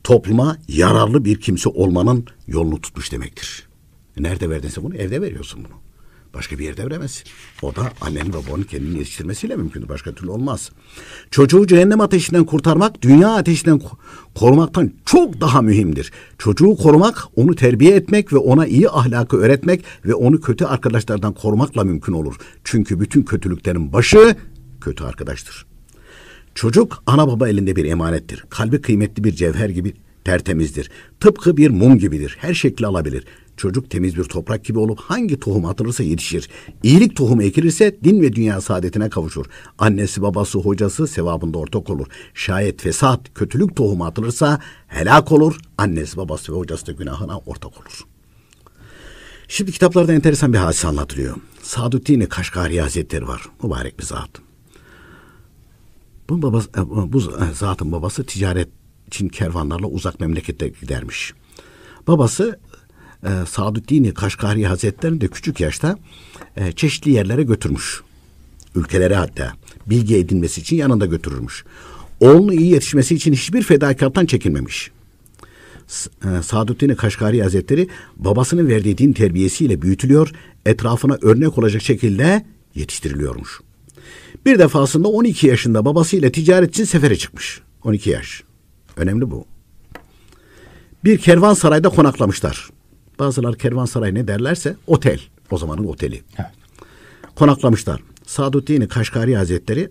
[SPEAKER 2] topluma yararlı bir kimse olmanın yolunu tutmuş demektir. Nerede verdinse bunu evde veriyorsun bunu. Başka bir yerde veremez. O da annenin babanın kendini yetiştirmesiyle mümkündür. Başka türlü olmaz. Çocuğu cehennem ateşinden kurtarmak, dünya ateşinden korumaktan çok daha mühimdir. Çocuğu korumak, onu terbiye etmek ve ona iyi ahlakı öğretmek ve onu kötü arkadaşlardan korumakla mümkün olur. Çünkü bütün kötülüklerin başı kötü arkadaştır. Çocuk ana baba elinde bir emanettir. Kalbi kıymetli bir cevher gibi tertemizdir. Tıpkı bir mum gibidir. Her şekli alabilir. Çocuk temiz bir toprak gibi olup hangi tohum atılırsa yetişir. İyilik tohumu ekilirse din ve dünya saadetine kavuşur. Annesi, babası, hocası sevabında ortak olur. Şayet fesat, kötülük tohumu atılırsa helak olur. Annesi, babası ve hocası da günahına ortak olur. Şimdi kitaplarda enteresan bir hadise anlatılıyor. Saadettin Kaşgari Hazretleri var. Mübarek bir zat. Bu, babası, e, bu zatın babası ticaret için kervanlarla uzak memlekette gidermiş. Babası e, Saadüddin-i Kaşgari Hazretleri de küçük yaşta e, çeşitli yerlere götürmüş. Ülkelere hatta bilgi edinmesi için yanında götürürmüş. Oğlunu iyi yetişmesi için hiçbir fedakarlıktan çekinmemiş. E, Saadüddin-i Kaşgari Hazretleri babasının verdiği din terbiyesiyle büyütülüyor, etrafına örnek olacak şekilde yetiştiriliyormuş. Bir defasında 12 yaşında babasıyla ticaret için sefere çıkmış. 12 yaş. Önemli bu. Bir kervan sarayda konaklamışlar. Bazılar kervansaray ne derlerse otel. O zamanın oteli. Evet. Konaklamışlar. Saadettin Kaşgari Hazretleri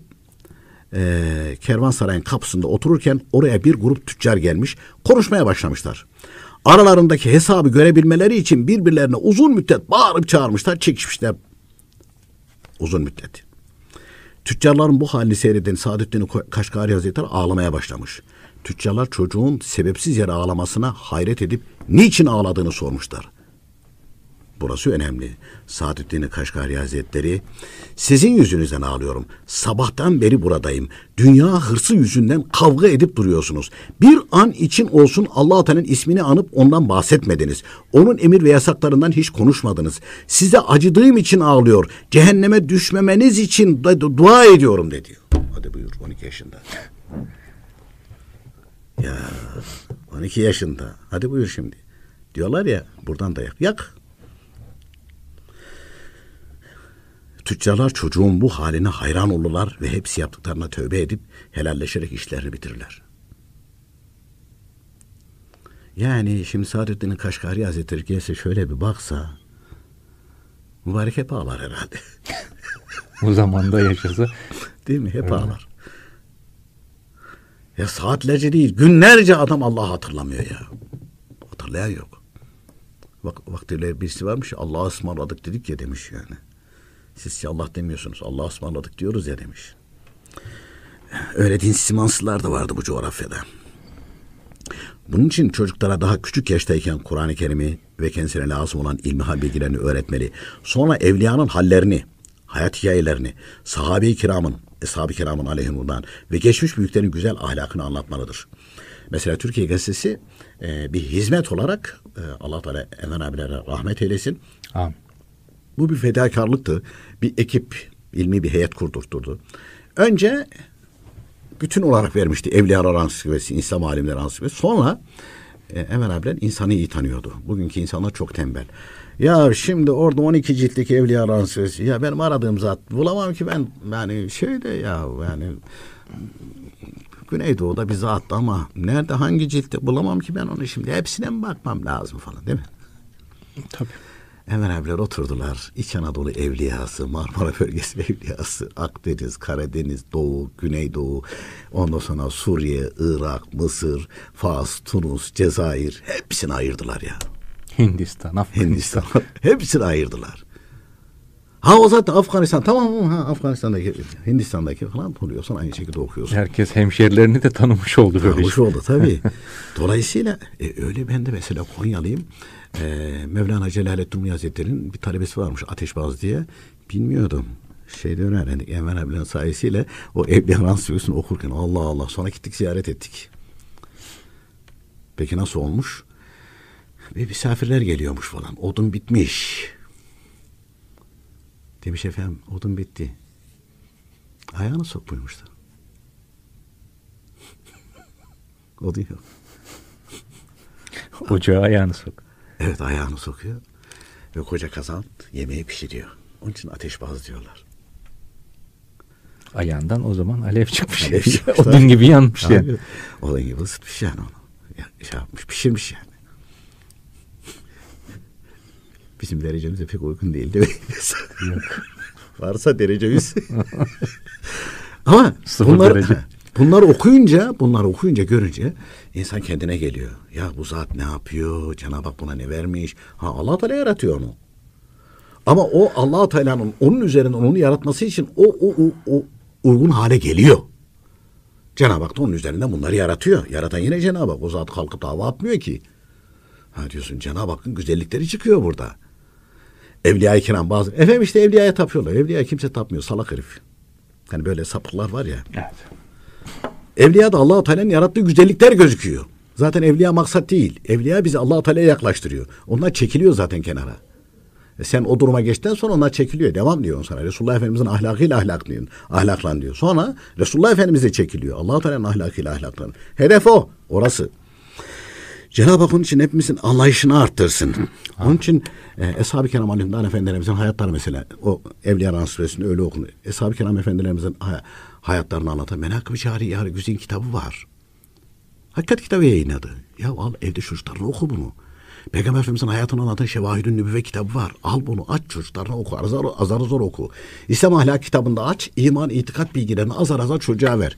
[SPEAKER 2] e, kervansarayın kapısında otururken oraya bir grup tüccar gelmiş. Konuşmaya başlamışlar. Aralarındaki hesabı görebilmeleri için birbirlerine uzun müddet bağırıp çağırmışlar, çekişmişler. Uzun müddet. Tüccarların bu halini seyreden Saadettin Kaşgari Hazretleri ağlamaya başlamış. Tüccarlar çocuğun sebepsiz yere ağlamasına hayret edip niçin ağladığını sormuşlar. Burası önemli. Saadettin Kaşgari Hazretleri, sizin yüzünüzden ağlıyorum. Sabahtan beri buradayım. Dünya hırsı yüzünden kavga edip duruyorsunuz. Bir an için olsun allah Teala'nın ismini anıp ondan bahsetmediniz. Onun emir ve yasaklarından hiç konuşmadınız. Size acıdığım için ağlıyor. Cehenneme düşmemeniz için dua ediyorum dedi. Hadi buyur 12 yaşında. Ya 12 yaşında. Hadi buyur şimdi. Diyorlar ya buradan da yak. Yak. Tüccarlar çocuğun bu haline hayran olurlar ve hepsi yaptıklarına tövbe edip helalleşerek işlerini bitirirler. Yani şimdi Saadettin'in Kaşgari Hazretleri gelse şöyle bir baksa mübarek hep ağlar herhalde.
[SPEAKER 1] bu zamanda yaşasa.
[SPEAKER 2] Değil mi? Hep Öyle. ağlar. Ya saatlerce değil, günlerce adam Allah'ı hatırlamıyor ya. Hatırlayan yok. Vak vaktiyle birisi varmış Allah'a ısmarladık dedik ya demiş yani. Siz Allah demiyorsunuz. Allah'a ısmarladık diyoruz ya demiş. Öyle dinsiz imansızlar da vardı bu coğrafyada. Bunun için çocuklara daha küçük yaştayken Kur'an-ı Kerim'i ve kendisine lazım olan ilmihal bilgilerini öğretmeli. Sonra evliyanın hallerini, hayat hikayelerini, sahabe-i kiramın, Eshab-ı Kiram'ın aleyhimurdan ve geçmiş büyüklerin güzel ahlakını anlatmalıdır. Mesela Türkiye Gazetesi e, bir hizmet olarak e, Allah Teala Enver abilere rahmet eylesin. Amin. Bu bir fedakarlıktı. Bir ekip, ilmi bir heyet kurdurturdu. Önce bütün olarak vermişti Evliyalar Ansiklopedisi, İslam Alimleri Ansiklopedisi. Sonra e, Enver abiler insanı iyi tanıyordu. Bugünkü insanlar çok tembel. Ya şimdi orada 12 ciltlik Evliya Ransesi. Ya benim aradığım zat bulamam ki ben yani şeyde ya yani Güneydoğu'da bir zat ama nerede hangi ciltte bulamam ki ben onu şimdi hepsine mi bakmam lazım falan değil mi? Tabii. Emir abiler oturdular. İç Anadolu evliyası, Marmara bölgesi evliyası, Akdeniz, Karadeniz, Doğu, Güneydoğu, ondan sonra Suriye, Irak, Mısır, Fas, Tunus, Cezayir hepsini ayırdılar ya. Hindistan, Afganistan. Hindistan. Hepsini ayırdılar. Ha o zaten Afganistan tamam mı? Ha Afganistan'daki, Hindistan'daki falan oluyorsan aynı şekilde okuyorsun.
[SPEAKER 1] Herkes hemşerilerini de tanımış oldu böyle. Tanımış oldu tabii. Dolayısıyla
[SPEAKER 2] e, öyle ben de mesela Konyalıyım. E, Mevlana Celaleddin Rumi Hazretleri'nin bir talebesi varmış Ateşbaz diye. Bilmiyordum. Şeyde öğrendik. Enver Ablan sayesiyle o Evliya Ransiyos'unu okurken Allah Allah sonra gittik ziyaret ettik. Peki nasıl olmuş? Ve misafirler geliyormuş falan. Odun bitmiş. Demiş efendim odun bitti. Ayağını sokmuyormuş da. odun yok. Ocağa ayağını sok. Evet ayağını sokuyor. Ve koca kazan yemeği pişiriyor. Onun için ateşbaz diyorlar. Ayağından o zaman alev çıkmış. Alev çıkmış Odun gibi yanmış yani. Odun gibi ısıtmış yani onu. Ya, şey yapmış, pişirmiş yani. Bizim derecemize pek uygun değildi. Yok. Varsa derecemiz. Ama Sıfır bunlar, derece. bunlar okuyunca, bunlar okuyunca görünce insan kendine geliyor. Ya bu zat ne yapıyor? Cenab-ı Hak buna ne vermiş? Ha Allah Teala yaratıyor onu. Ama o Allah Teala'nın onun üzerinde onu yaratması için o, o, o, o uygun hale geliyor. Cenab-ı Hak da onun üzerinden bunları yaratıyor. Yaratan yine Cenab-ı Hak. O zat kalkıp dava atmıyor ki. Ha diyorsun Cenab-ı Hakk'ın güzellikleri çıkıyor burada. Evliya-i Kiram bazı. Efendim işte evliyaya tapıyorlar. Evliya kimse tapmıyor. Salak herif. Hani böyle sapıklar var ya. Evet. Evliya da Allahu Teala'nın yarattığı güzellikler gözüküyor. Zaten evliya maksat değil. Evliya bizi Allahu Teala'ya yaklaştırıyor. Onlar çekiliyor zaten kenara. E sen o duruma geçten sonra onlar çekiliyor. Devam diyor sana. Resulullah Efendimiz'in ahlakıyla ahlaklanın. Ahlaklan diyor. Sonra Resulullah Efendimiz de çekiliyor. Allahu Teala'nın ahlakıyla ahlaklanın. Hedef o. Orası. Cenab-ı Hak onun için hepimizin anlayışını arttırsın. Ha. Onun için e, Eshab-ı Kiram Alimdan Efendilerimizin hayatları mesela o Evliya Rahman Suresi'nde öyle okunuyor. Eshab-ı Kiram Efendilerimizin hayatlarını anlatan Menakıb-ı Cari Yar Güzin kitabı var. Hakikat kitabı yayınladı. Ya al evde çocuklarına oku bunu. Peygamber Efendimiz'in hayatını anlatan Şevahidün Nübüvve kitabı var. Al bunu aç çocuklarına oku. Azar, azar zor oku. İslam ahlak kitabında aç. iman itikat bilgilerini azar azar çocuğa ver.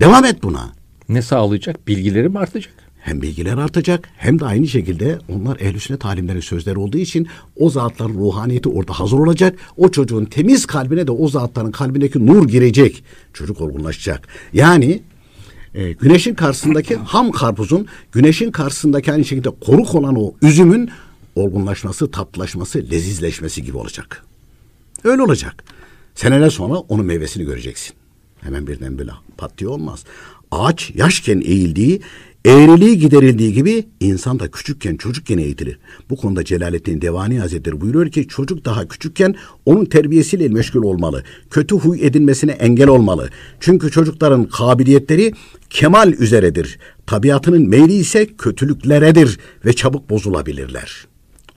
[SPEAKER 2] Devam et buna. Ne sağlayacak? Bilgileri mi artacak? hem bilgiler artacak hem de aynı şekilde onlar ehl sünnet alimlerin sözleri olduğu için o zatların ruhaniyeti orada hazır olacak. O çocuğun temiz kalbine de o zatların kalbindeki nur girecek. Çocuk olgunlaşacak. Yani e, güneşin karşısındaki ham karpuzun, güneşin karşısındaki aynı şekilde koruk olan o üzümün olgunlaşması, tatlılaşması, lezizleşmesi gibi olacak. Öyle olacak. Seneler sonra onun meyvesini göreceksin. Hemen birden böyle pat olmaz. Ağaç yaşken eğildiği Eğriliği giderildiği gibi insan da küçükken çocukken eğitilir. Bu konuda Celalettin Devani Hazretleri buyuruyor ki çocuk daha küçükken onun terbiyesiyle meşgul olmalı. Kötü huy edinmesine engel olmalı. Çünkü çocukların kabiliyetleri kemal üzeredir. Tabiatının meyli ise kötülükleredir ve çabuk bozulabilirler.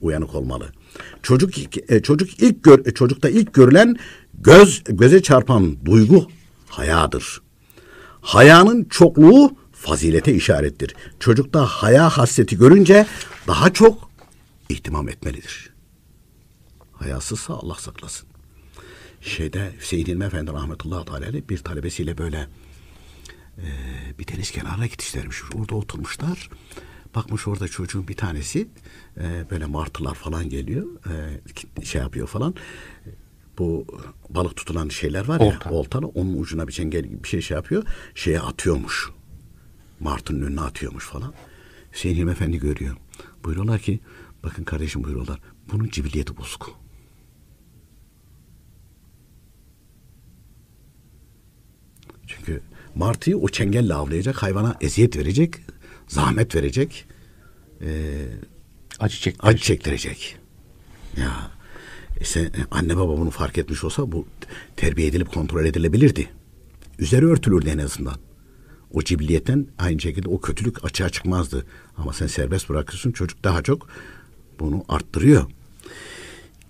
[SPEAKER 2] Uyanık olmalı. Çocuk e, çocuk ilk gör, e, çocukta ilk görülen göz göze çarpan duygu hayadır. Hayanın çokluğu fazilete işarettir. Çocukta haya hasreti görünce daha çok ihtimam etmelidir. Hayasızsa Allah saklasın. Şeyde Hüseyin İlmi Efendi rahmetullahi teala bir talebesiyle böyle e, bir deniz kenarına gitmişlermiş. Orada oturmuşlar. Bakmış orada çocuğun bir tanesi e, böyle martılar falan geliyor. E, şey yapıyor falan. Bu balık tutulan şeyler var ya. Oltan. Oltanı onun ucuna bir çengel bir şey şey yapıyor. Şeye atıyormuş martının önüne atıyormuş falan. Hüseyin Hilmi Efendi görüyor. Buyuruyorlar ki bakın kardeşim buyuruyorlar bunun cibiliyeti bozuk. Çünkü martıyı o çengelle avlayacak, hayvana eziyet verecek, zahmet verecek. E, acı çektirecek. Acı çektirecek. Ya işte e, anne baba bunu fark etmiş olsa bu terbiye edilip kontrol edilebilirdi. Üzeri örtülürdü en azından. O cibilliyetten aynı şekilde o kötülük açığa çıkmazdı. Ama sen serbest bırakıyorsun çocuk daha çok bunu arttırıyor.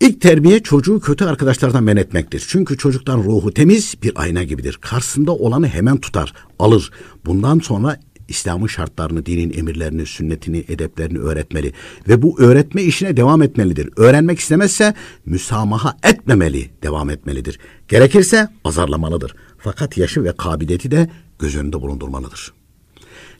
[SPEAKER 2] İlk terbiye çocuğu kötü arkadaşlardan men etmektir. Çünkü çocuktan ruhu temiz bir ayna gibidir. Karşısında olanı hemen tutar, alır. Bundan sonra İslam'ın şartlarını, dinin emirlerini, sünnetini, edeplerini öğretmeli ve bu öğretme işine devam etmelidir. Öğrenmek istemezse müsamaha etmemeli, devam etmelidir. Gerekirse azarlamalıdır. Fakat yaşı ve kabiliyeti de göz önünde bulundurmalıdır.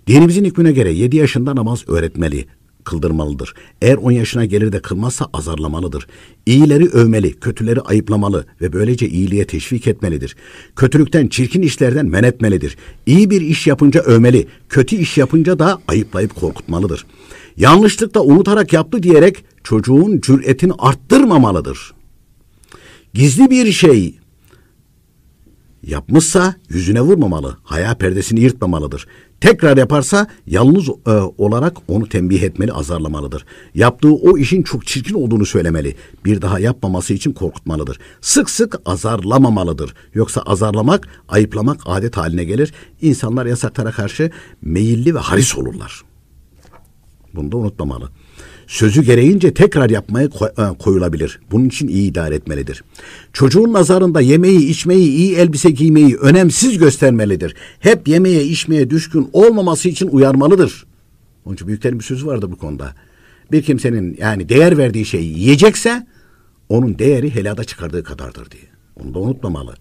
[SPEAKER 2] Dinimizin hükmüne göre 7 yaşında namaz öğretmeli, kıldırmalıdır. Eğer 10 yaşına gelir de kılmazsa azarlamalıdır. İyileri övmeli, kötüleri ayıplamalı ve böylece iyiliğe teşvik etmelidir. Kötülükten, çirkin işlerden men etmelidir. İyi bir iş yapınca övmeli, kötü iş yapınca da ayıplayıp korkutmalıdır. Yanlışlıkla unutarak yaptı diyerek çocuğun cüretini arttırmamalıdır. Gizli bir şey Yapmışsa yüzüne vurmamalı, haya perdesini yırtmamalıdır. Tekrar yaparsa yalnız e, olarak onu tembih etmeli, azarlamalıdır. Yaptığı o işin çok çirkin olduğunu söylemeli. Bir daha yapmaması için korkutmalıdır. Sık sık azarlamamalıdır. Yoksa azarlamak, ayıplamak adet haline gelir. İnsanlar yasaklara karşı meyilli ve haris olurlar. Bunu da unutmamalı sözü gereğince tekrar yapmaya e, koyulabilir. Bunun için iyi idare etmelidir. Çocuğun nazarında yemeği, içmeyi, iyi elbise giymeyi önemsiz göstermelidir. Hep yemeğe, içmeye düşkün olmaması için uyarmalıdır. Onun için büyüklerin bir sözü vardı bu konuda. Bir kimsenin yani değer verdiği şeyi yiyecekse onun değeri helada çıkardığı kadardır diye. Onu da unutmamalı.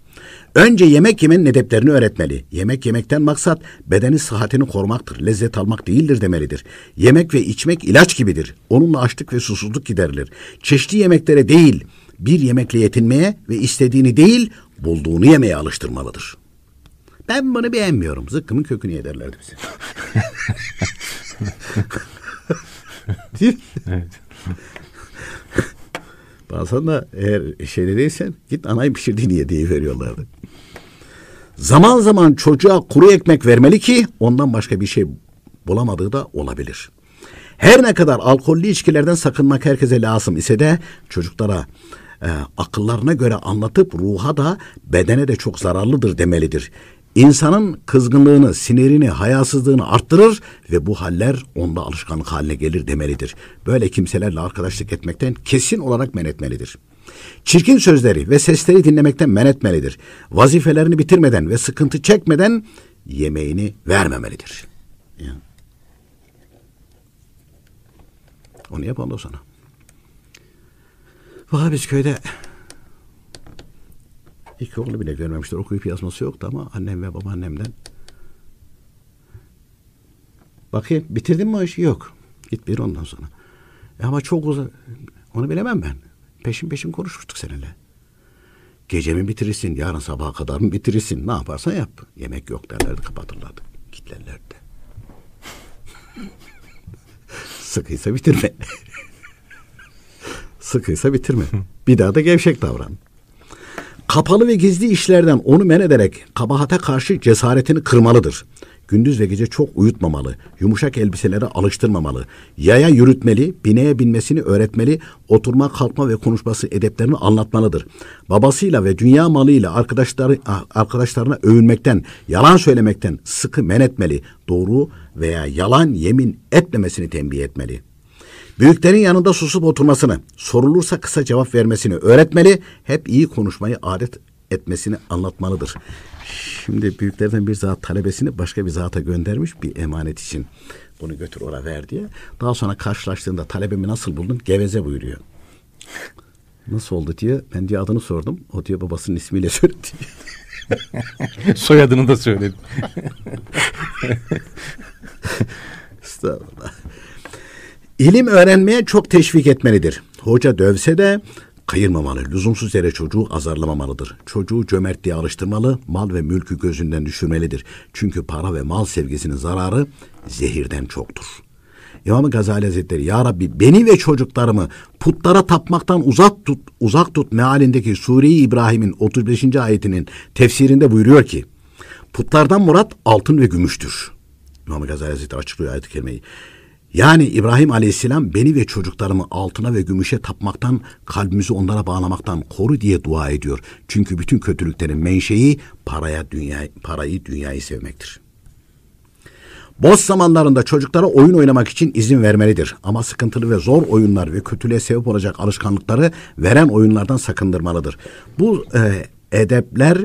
[SPEAKER 2] Önce yemek yemenin edeplerini öğretmeli. Yemek yemekten maksat bedeni sıhhatini korumaktır, lezzet almak değildir demelidir. Yemek ve içmek ilaç gibidir. Onunla açlık ve susuzluk giderilir. Çeşitli yemeklere değil, bir yemekle yetinmeye ve istediğini değil, bulduğunu yemeye alıştırmalıdır. Ben bunu beğenmiyorum. Zıkkımın kökünü yederlerdi bize. değil mi? Evet. Bazen de eğer şeyde değilsen git anayı pişirdiğini niye diye veriyorlardı. Zaman zaman çocuğa kuru ekmek vermeli ki ondan başka bir şey bulamadığı da olabilir. Her ne kadar alkollü içkilerden sakınmak herkese lazım ise de çocuklara e, akıllarına göre anlatıp ruha da bedene de çok zararlıdır demelidir. İnsanın kızgınlığını, sinirini, hayasızlığını arttırır ve bu haller onda alışkanlık haline gelir demelidir. Böyle kimselerle arkadaşlık etmekten kesin olarak men etmelidir. Çirkin sözleri ve sesleri dinlemekten men etmelidir. Vazifelerini bitirmeden ve sıkıntı çekmeden yemeğini vermemelidir. Onu yapan da sana. Vahabis köyde İki oğlu bile görmemiştir. Okuyup yazması yoktu ama annem ve babaannemden. Bakayım bitirdin mi o işi? Yok. Git bir ondan sonra. E ama çok uzak. Onu bilemem ben. Peşin peşin konuşmuştuk seninle. Gece mi bitirirsin, yarın sabaha kadar mı bitirirsin, ne yaparsan yap. Yemek yok derlerdi, kapatırlardı. gitlerlerdi. Sıkıysa bitirme. Sıkıysa bitirme. Bir daha da gevşek davran. Kapalı ve gizli işlerden onu men ederek kabahate karşı cesaretini kırmalıdır. Gündüz ve gece çok uyutmamalı, yumuşak elbiselere alıştırmamalı, yaya yürütmeli, bineye binmesini öğretmeli, oturma, kalkma ve konuşması edeplerini anlatmalıdır. Babasıyla ve dünya malıyla arkadaşları, ah, arkadaşlarına övünmekten, yalan söylemekten sıkı men etmeli, doğru veya yalan yemin etmemesini tembih etmeli.'' Büyüklerin yanında susup oturmasını, sorulursa kısa cevap vermesini öğretmeli, hep iyi konuşmayı adet etmesini anlatmalıdır. Şimdi büyüklerden bir zat talebesini başka bir zata göndermiş bir emanet için. Bunu götür oraya ver diye. Daha sonra karşılaştığında talebemi nasıl buldun? Geveze buyuruyor. Nasıl oldu diye ben diye adını sordum. O diye babasının ismiyle söyledi. Soyadını da söyledi. Estağfurullah. İlim öğrenmeye çok teşvik etmelidir. Hoca dövse de kayırmamalı, lüzumsuz yere çocuğu azarlamamalıdır. Çocuğu cömertliğe alıştırmalı, mal ve mülkü gözünden düşürmelidir. Çünkü para ve mal sevgisinin zararı zehirden çoktur. İmam Gazali Hazretleri Ya Rabbi beni ve çocuklarımı putlara tapmaktan uzak tut, uzak tut mealindeki Sure-i İbrahim'in 35. ayetinin tefsirinde buyuruyor ki putlardan murat altın ve gümüştür. İmam Gazali Hazretleri açıklıyor ayet-i kerimeyi. Yani İbrahim Aleyhisselam beni ve çocuklarımı altına ve gümüşe tapmaktan, kalbimizi onlara bağlamaktan koru diye dua ediyor. Çünkü bütün kötülüklerin menşei paraya dünya, parayı dünyayı sevmektir. Boş zamanlarında çocuklara oyun oynamak için izin vermelidir. Ama sıkıntılı ve zor oyunlar ve kötülüğe sebep olacak alışkanlıkları veren oyunlardan sakındırmalıdır. Bu e, edepler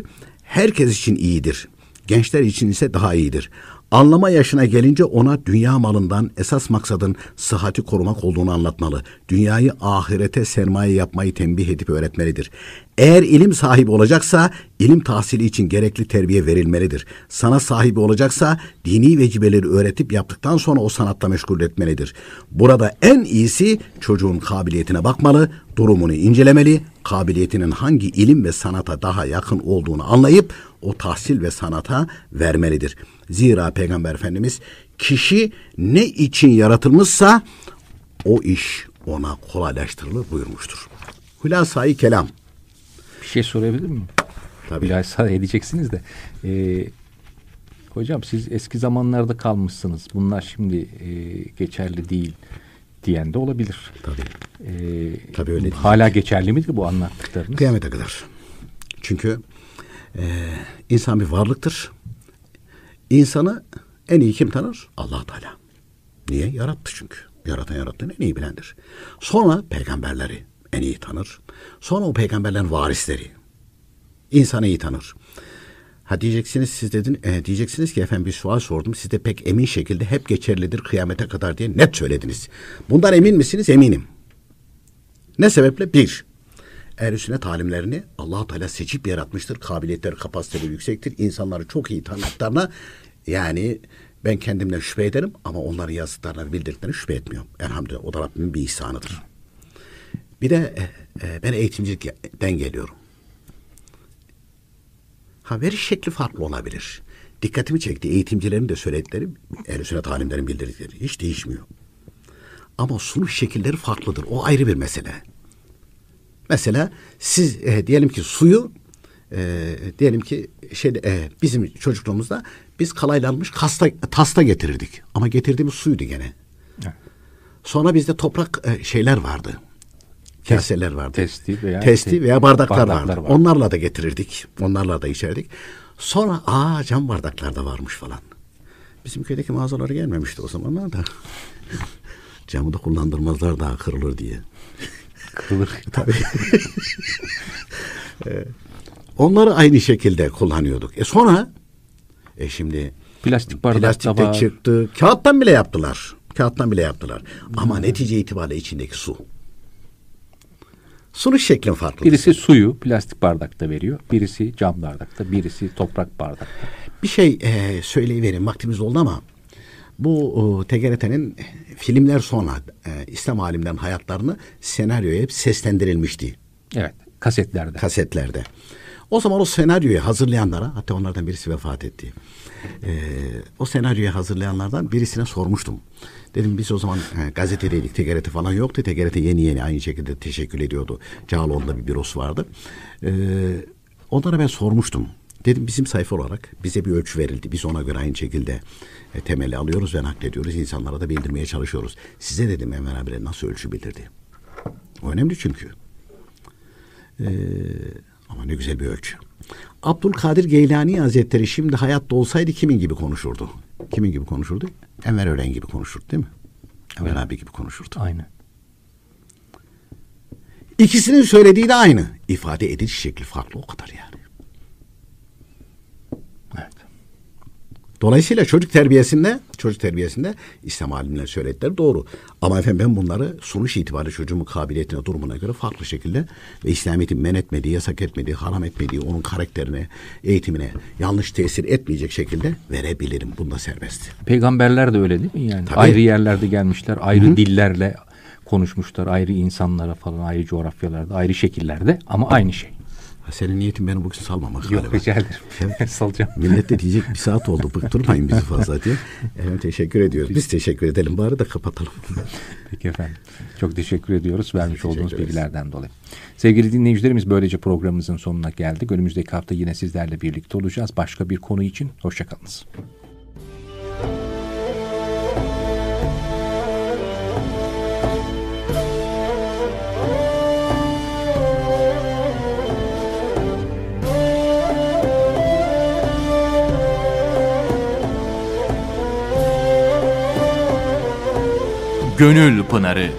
[SPEAKER 2] herkes için iyidir. Gençler için ise daha iyidir. Anlama yaşına gelince ona dünya malından esas maksadın sıhhati korumak olduğunu anlatmalı. Dünyayı ahirete sermaye yapmayı tembih edip öğretmelidir. Eğer ilim sahibi olacaksa ilim tahsili için gerekli terbiye verilmelidir. Sana sahibi olacaksa dini vecibeleri öğretip yaptıktan sonra o sanatta meşgul etmelidir. Burada en iyisi çocuğun kabiliyetine bakmalı, durumunu incelemeli, kabiliyetinin hangi ilim ve sanata daha yakın olduğunu anlayıp o tahsil ve sanata vermelidir. Zira Peygamber Efendimiz kişi ne için yaratılmışsa o iş ona kolaylaştırılır buyurmuştur. Hülasayı kelam bir şey sorabilir miyim? Tabii. Bilhassa edeceksiniz de. Ee,
[SPEAKER 1] hocam siz eski zamanlarda kalmışsınız. Bunlar şimdi e, geçerli değil
[SPEAKER 2] diyen de olabilir. Tabii. Ee, Tabii öyle değil. Hala geçerli midir bu anlattıklarınız? Kıyamete kadar. Çünkü e, insan bir varlıktır. İnsanı en iyi kim tanır? allah Teala. Niye? Yarattı çünkü. Yaratan yarattığını en iyi bilendir. Sonra peygamberleri en iyi tanır. Sonra o peygamberlerin varisleri. İnsanı iyi tanır. Ha diyeceksiniz siz dedin e, diyeceksiniz ki efendim bir sual sordum. Siz de pek emin şekilde hep geçerlidir kıyamete kadar diye net söylediniz. Bundan emin misiniz? Eminim. Ne sebeple? Bir, ehl sünnet talimlerini allah Teala seçip yaratmıştır. Kabiliyetleri, kapasiteleri yüksektir. İnsanları çok iyi tanıdıklarına yani ben kendimden şüphe ederim ama onların yazdıklarına bildirdiklerine şüphe etmiyorum. Elhamdülillah o da Rabbimin bir ihsanıdır. Bir de e, e, ben eğitimcilikten geliyorum. Haber şekli farklı olabilir. Dikkatimi çekti. Eğitimcilerin de söyledikleri, ehl sünnet alimlerin bildirdikleri hiç değişmiyor. Ama sunuş şekilleri farklıdır. O ayrı bir mesele. Mesela siz e, diyelim ki suyu e, diyelim ki şey e, bizim çocukluğumuzda biz kalaylanmış kasta, tasta getirirdik. Ama getirdiğimiz suydu gene. Evet. Sonra bizde toprak e, şeyler vardı. Keseler vardı. Testi veya, Testi şey, veya bardaklar, bardaklar vardı. vardı. Onlarla da getirirdik. Onlarla da içerdik. Sonra aa cam bardaklar da varmış falan. Bizim köydeki mağazalara gelmemişti o zamanlar da. Camı da kullandırmazlar daha kırılır diye. Kırılır. Tabii. Ee, onları aynı şekilde kullanıyorduk. E sonra e şimdi plastik bardak plastikte var. çıktı. Kağıttan bile yaptılar. Kağıttan bile yaptılar. Ama netice itibariyle içindeki su. Sunuş şeklin farklı.
[SPEAKER 1] Birisi suyu
[SPEAKER 2] plastik bardakta veriyor.
[SPEAKER 1] Birisi cam bardakta. Birisi toprak bardakta.
[SPEAKER 2] Bir şey e, söyleyiverin. Vaktimiz oldu ama bu e, TGRT'nin filmler sonra e, İslam alimlerin hayatlarını senaryoya hep seslendirilmişti. Evet. Kasetlerde. Kasetlerde. O zaman o senaryoyu hazırlayanlara hatta onlardan birisi vefat etti. E, o senaryoyu hazırlayanlardan birisine sormuştum. Dedim biz o zaman he, gazetedeydik. TGRT falan yoktu. TGRT yeni yeni aynı şekilde teşekkür ediyordu. Cağaloğlu'nda bir bürosu vardı. Ee, onlara ben sormuştum. Dedim bizim sayfa olarak bize bir ölçü verildi. Biz ona göre aynı şekilde e, temeli alıyoruz ve naklediyoruz. İnsanlara da bildirmeye çalışıyoruz. Size dedim Emre Abi nasıl ölçü bildirdi. O önemli çünkü. Ee, ama ne güzel bir ölçü. Abdülkadir Geylani Hazretleri şimdi hayatta olsaydı kimin gibi konuşurdu? Kimin gibi konuşurdu? Enver Ören gibi konuşurdu değil mi? Enver evet. abi gibi konuşurdu. aynı. İkisinin söylediği de aynı. İfade ediş şekli farklı o kadar yani. Dolayısıyla çocuk terbiyesinde, çocuk terbiyesinde İslam alimler söyledikleri doğru. Ama efendim ben bunları sonuç itibariyle çocuğumun kabiliyetine, durumuna göre farklı şekilde ve İslamiyet'in men etmediği, yasak etmediği, haram etmediği, onun karakterine, eğitimine yanlış tesir etmeyecek şekilde verebilirim. Bunda serbest.
[SPEAKER 1] Peygamberler de öyle değil mi yani? Tabii. Ayrı yerlerde gelmişler, ayrı Hı-hı. dillerle konuşmuşlar, ayrı insanlara falan, ayrı coğrafyalarda, ayrı şekillerde ama aynı şey.
[SPEAKER 2] Senin niyetin beni bugün salmamak Yok galiba. rica ederim. Salacağım. Millet de diyecek bir saat oldu bıktırmayın bizi fazla diye. Efendim teşekkür ediyoruz. Biz teşekkür edelim bari de kapatalım. Peki
[SPEAKER 1] efendim. Çok teşekkür ediyoruz vermiş teşekkür olduğunuz ederiz. bilgilerden dolayı. Sevgili dinleyicilerimiz böylece programımızın sonuna geldik. Önümüzdeki hafta yine sizlerle birlikte olacağız. Başka bir konu için hoşçakalınız. Gönül Pınarı